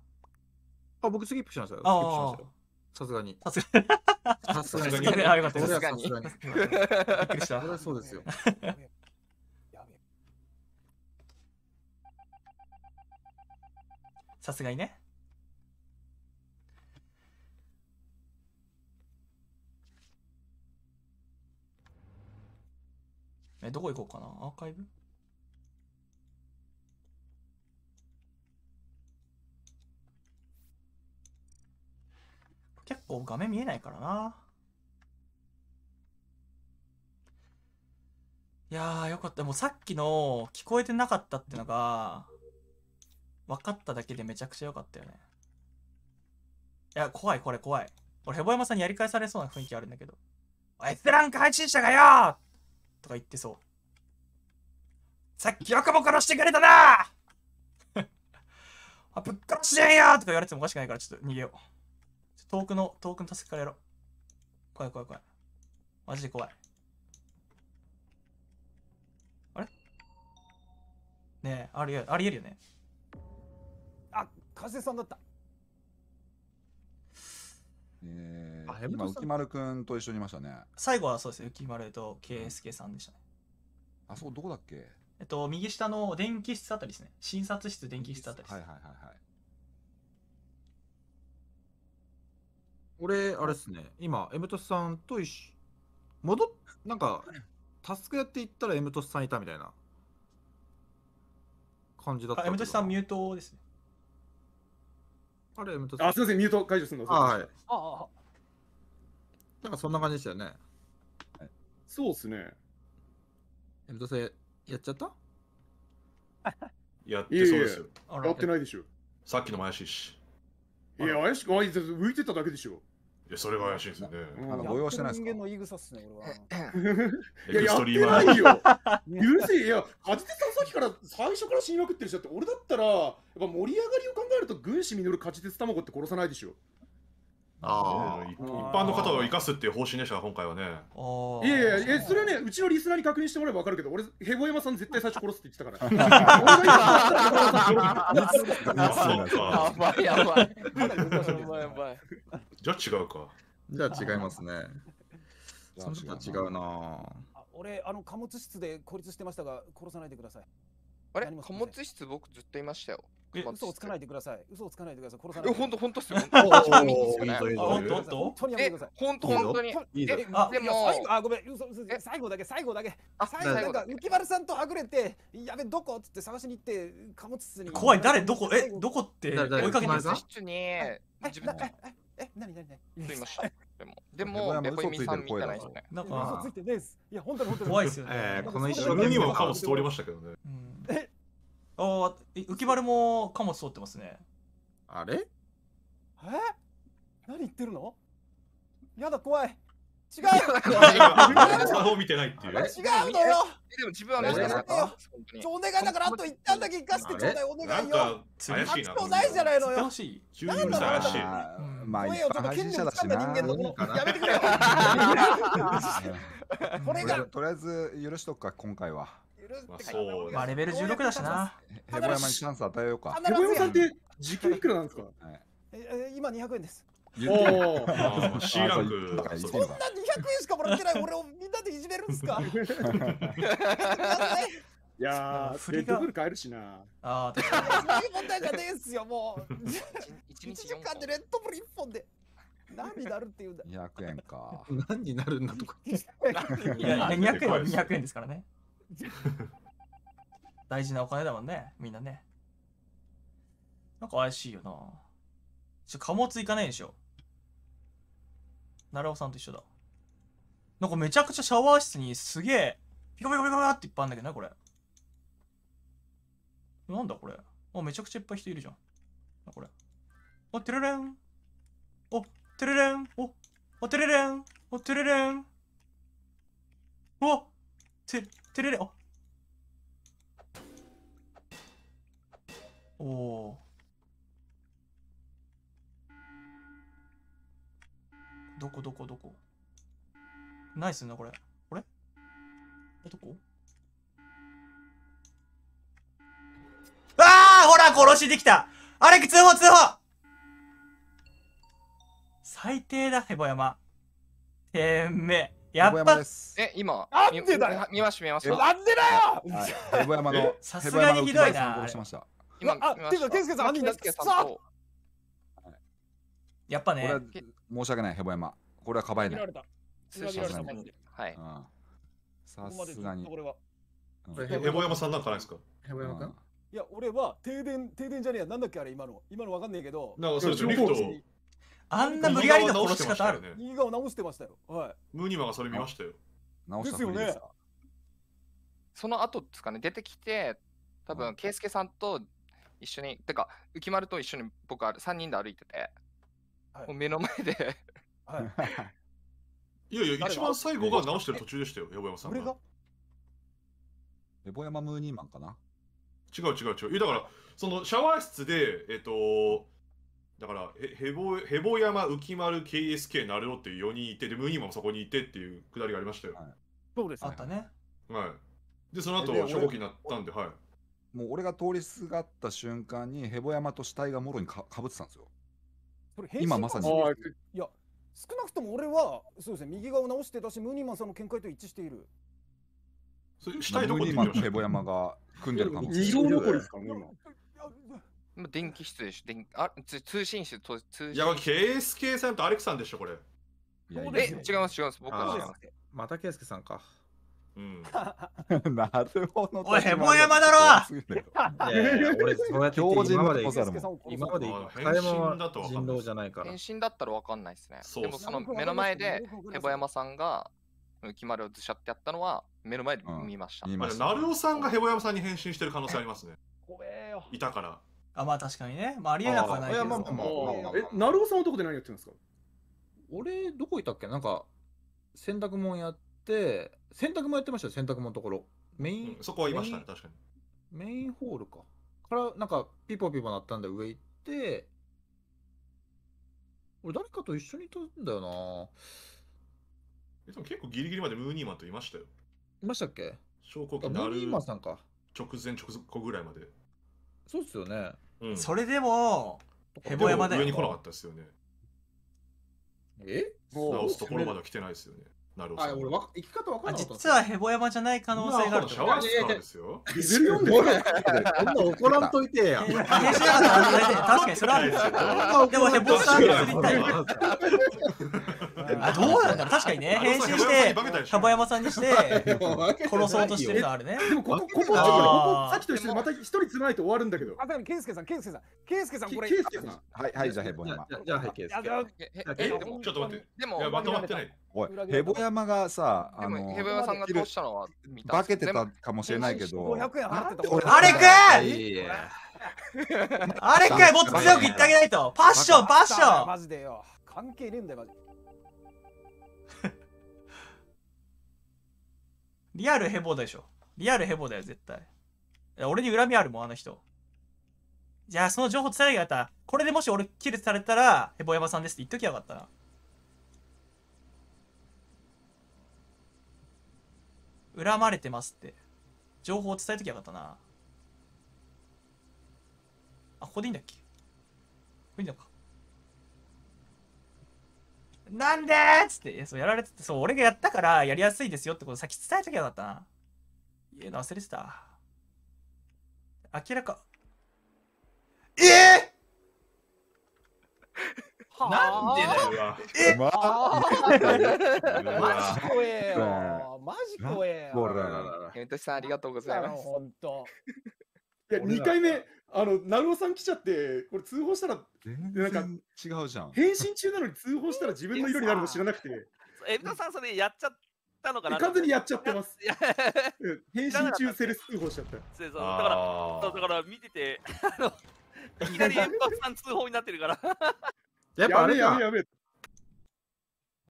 あ、僕スキップしましたよ。ああ。さすがに。さすがに。さすがに。あ、よかった。さすがに。びっくりした。はそうですよ。さすがにね。え、どこ行こうかなアーカイブ結構画面見えないからな。いやーよかった。もうさっきの聞こえてなかったってのが、分かっただけでめちゃくちゃ良かったよね。いや、怖い、これ怖い。俺、ヘボヤマさんにやり返されそうな雰囲気あるんだけど。おい、閲覧開始者がよとか言ってそう。さっきよくも殺してくれたな あぶっ殺しゃんやとか言われてもおかしくないからちょっと逃げよう。遠くの、遠くの助けからやろう。怖い怖い怖い。マジで怖い。あれねえ、ありえるよね。あ、風さんだった。えー、今浮丸くんと一緒にいましたね。最後はそうですね、浮丸と圭介さんでしたね。あそこどこだっけえっと、右下の電気室あたりですね。診察室、電気室あたりです。はいはいはいはい。俺、あれですね、今、エムトスさんと一緒、戻っ、なんか、タスクやっていったらエムトスさんいたみたいな感じだったあ、ムトスさんミュートですね。あ、すみません、ミュート解除するの。はい。ああ。なんかそんな感じでしたよね。そうっすね。やっちゃった やってそうですよ。いやってないでしょ。さっきのも怪しいし。いや、怪しく、あいつ浮いてただけでしょ。いや、それが怪しいですよね。あの、ご用してないですか。人間の言い草っすね、俺は。いや、やってないよ。許 せ、いや、かじてささっきから最初から死にまくってる人って、俺だったら、やっぱ盛り上がりを考えると、軍師実るかじてツ卵って殺さないでしょ。ああ一般の方を生かすっていう方針でした今回はねいやいやそれはねうちのリスナーに確認してもらえば分かるけど俺ヘボ山さん絶対最初殺すって言ってたから やばいやばいやばいじゃあ違うか。じゃあ違いますね。その人は違うな俺、あの貨物室で孤立してましたが、殺さないでください。あれ貨物室僕ずっといましたよ。嘘をつかないでください。嘘をつかないでください。殺さないで。ください。本当本当っすよ。本当本当にやめてください。本当本当に。え、でもあごめん。嘘、嘘、最後だけ最後だけ。あ、最後なんか浮丸さんとはぐれて、やべどこっつって探しに行って貨物室に。怖い誰どこえどこって追いかけてるんですか。え、なになになに言いました。でも、でも、やっぱりみさん見てないですね。なんか、嘘ついてないです。いや、本当に本当に。怖いっすよね。えー、この一瞬には貨物通りましたけどね。うん、えああ、浮き丸も貨物通ってますね。あれえ何言ってるのやだ、怖い。違うよ。マホを見てないっていう。違うのよでも自分は難しかよ。お願いだからあと一旦だけ行かせてちょうだいお願いよ。なんか怪しいな。ないじゃないのよ。怪しい。急に怪しい。まあ、声をちょっと権力掴んだ人間のものやめてくれよ。これが。とりあえず許しとくか、今回は。そうまあレベル十六だしな。ヘボヤマにチャンス与えようか。ヘボヤマさんって時給いくらなんですかえ今二百円です。おお、C ランク。そんな200円しかもらってない俺をみんなでいじめるんですか いやー、レッドブル買えるしな。ああ、確かに。そういう問題じゃねえすよ、もう。1時間でレッドブル1本で。何になるっていうんだ。200円か。何になるんだとか。いや、200円は200円ですからね。大事なお金だもんね、みんなね。なんか怪しいよな。貨物行かないでしょ。奈良尾さんと一緒だ。なんかめちゃくちゃシャワー室にすげえ、ピカピカピカピカっていっぱいあるんだけどね、これ。なんだこれ。あ、めちゃくちゃいっぱい人いるじゃん。あ、これ。お、てれれん。お、てれれん。お、お、てれれお、テれレん。お、て、てれれん。お。おー。どこどこどこないっすね、これ。これえ、どこああほら殺しできたアレク通報通報最低だ、ヘボ山。てめえ。やっぱ。え、今。なんでだ見ました、見ました。なんでだよヘボ山の。さすがにひどいな。殺しました。今、あ、てか、てんすけさん、あ兄んだっけさ。やっぱね。申し訳ない、ヘボ山。これはかばえない。裏切られた。はい。さすがに。これは。ヘボ山さんなんかないですかヘボ山かいや、俺は停電、停電じゃねえや。なんだっけあれ、今の。今のわかんねえけど。なんかそれ、リフト。あんな無理やりの殺し方ある右側直してましたよ。はい。ムニマがそれ見ましたよ。直したですよね。その後ですかね、出てきて、多分、す介さんと一緒に、てか、浮丸と一緒に僕は3人で歩いてて。はい、もう目の前ではい。いやいや、一番最後が直してる途中でしたよ、ヤボヤマさんが。ヤボヤマムーニーマンかな違う違う違う。いやだから、そのシャワー室で、えっ、と、だから、へヘボヘボ山、浮丸、KSK、なるおっていう4人いて、で、ムーニーマンもそこにいてっていうくだりがありましたよ。そうですあったね。はい。で、その後、初号機になったんで、はい。もう俺が通りすがった瞬間に、ヘボ山と死体がもろにかかぶってたんですよ。それ今まさに。いや、少なくとも俺は、そうですね、右側を直してたし、ムーニーマンさんの見解と一致している。それしたいとこムーニーマンとヘボ山が組んでる可能性。二条残電気室でしょ、電あ通信室と通信室。いや、KSK さんとアレクさんでしょ、これ。いやいやえ、違います、違います。僕はまたまた圭介さんか。うん、なるほど。おい、ヘモ山だろ俺、そうやって今まで今まで一回も人狼じゃないから。変身だったらわかんないですね。でもその目の前でヘボ山さんが決まるをずしゃってやったのは目の前で見ました。なるおさんがヘボ山さんに変身してる可能性ありますね。怖えよ。いたから。あ、まあ確かにね。まあありえなくはないえ、なるおさんはどこで何やってるんですか俺、どこいたっけなんか、洗濯物やって。、洗濯もやってましたよ、洗濯ものところ。メイン、うん、そこはいましたね、確かに。メインホールか。から、なんか、ピポピポなったんで上行って、俺、誰かと一緒にいたんだよな。でも結構ギリギリまでムーニーマンといましたよ。いましたっけ証拠機ムーニーマンさんか。直前、直後ぐらいまで。そうっすよね。うん、それでも、ヘボヤだ上に来なかったですよね。え直すところまで来てないですよね。なるほど。あ、俺わ、生き方わかんない。実はヘボ山じゃない可能性がある。シャワー室からですよ。レベル4で。こんな怒らんといてや。確かにそれはあるんですよ。でもヘボさんが釣りたい。あどうなんだろう確かにね変身して樺山さんにして 殺そうとしてるのあるねでもここここさっきと一緒にまた一人つないと終わるんだけどあでも健介さん健介さん健介さんこれ健介さんはいはいじゃあヘボ山じゃあはい健介えでもちょっと待ってでもまとまってないおいヘボ山がさあのヘボ山さんがどうしたのは化けてたかもしれないけど500円払ってたあれかいあれかいもっと強く言ってあげないとパッションパッションマジでよ関係ねえんだよマジリアルヘボでしょ。リアルヘボだよ、絶対。俺に恨みあるもん、あの人。じゃあ、その情報伝えなきった。これでもし俺キルされたら、ヘボ山さんですって言っときゃよかったな。恨まれてますって。情報を伝えときゃよかったな。あ、ここでいいんだっけここでいいのか。なんでーっつって、や、そうやられてて、そう、俺がやったからやりやすいですよってこと先伝えときゃよかったな。言うの忘れてた。明らか。ええー、なんでだよ。えマジ怖えよ。マジ怖えよ。ヘントさんありがとうございます。本当。いや、2回目。あの、成尾さん来ちゃって、これ通報したら、なんか、違うじゃん。返信中なのに通報したら自分の色になるの知らなくて。エビタさん、それやっちゃったのかな完全にやっちゃってます。返信中、セルス通報しちゃった。そうそうだから、だから見てて、あの、いきなりエビタさん通報になってるから。やっぱあれやめやめ。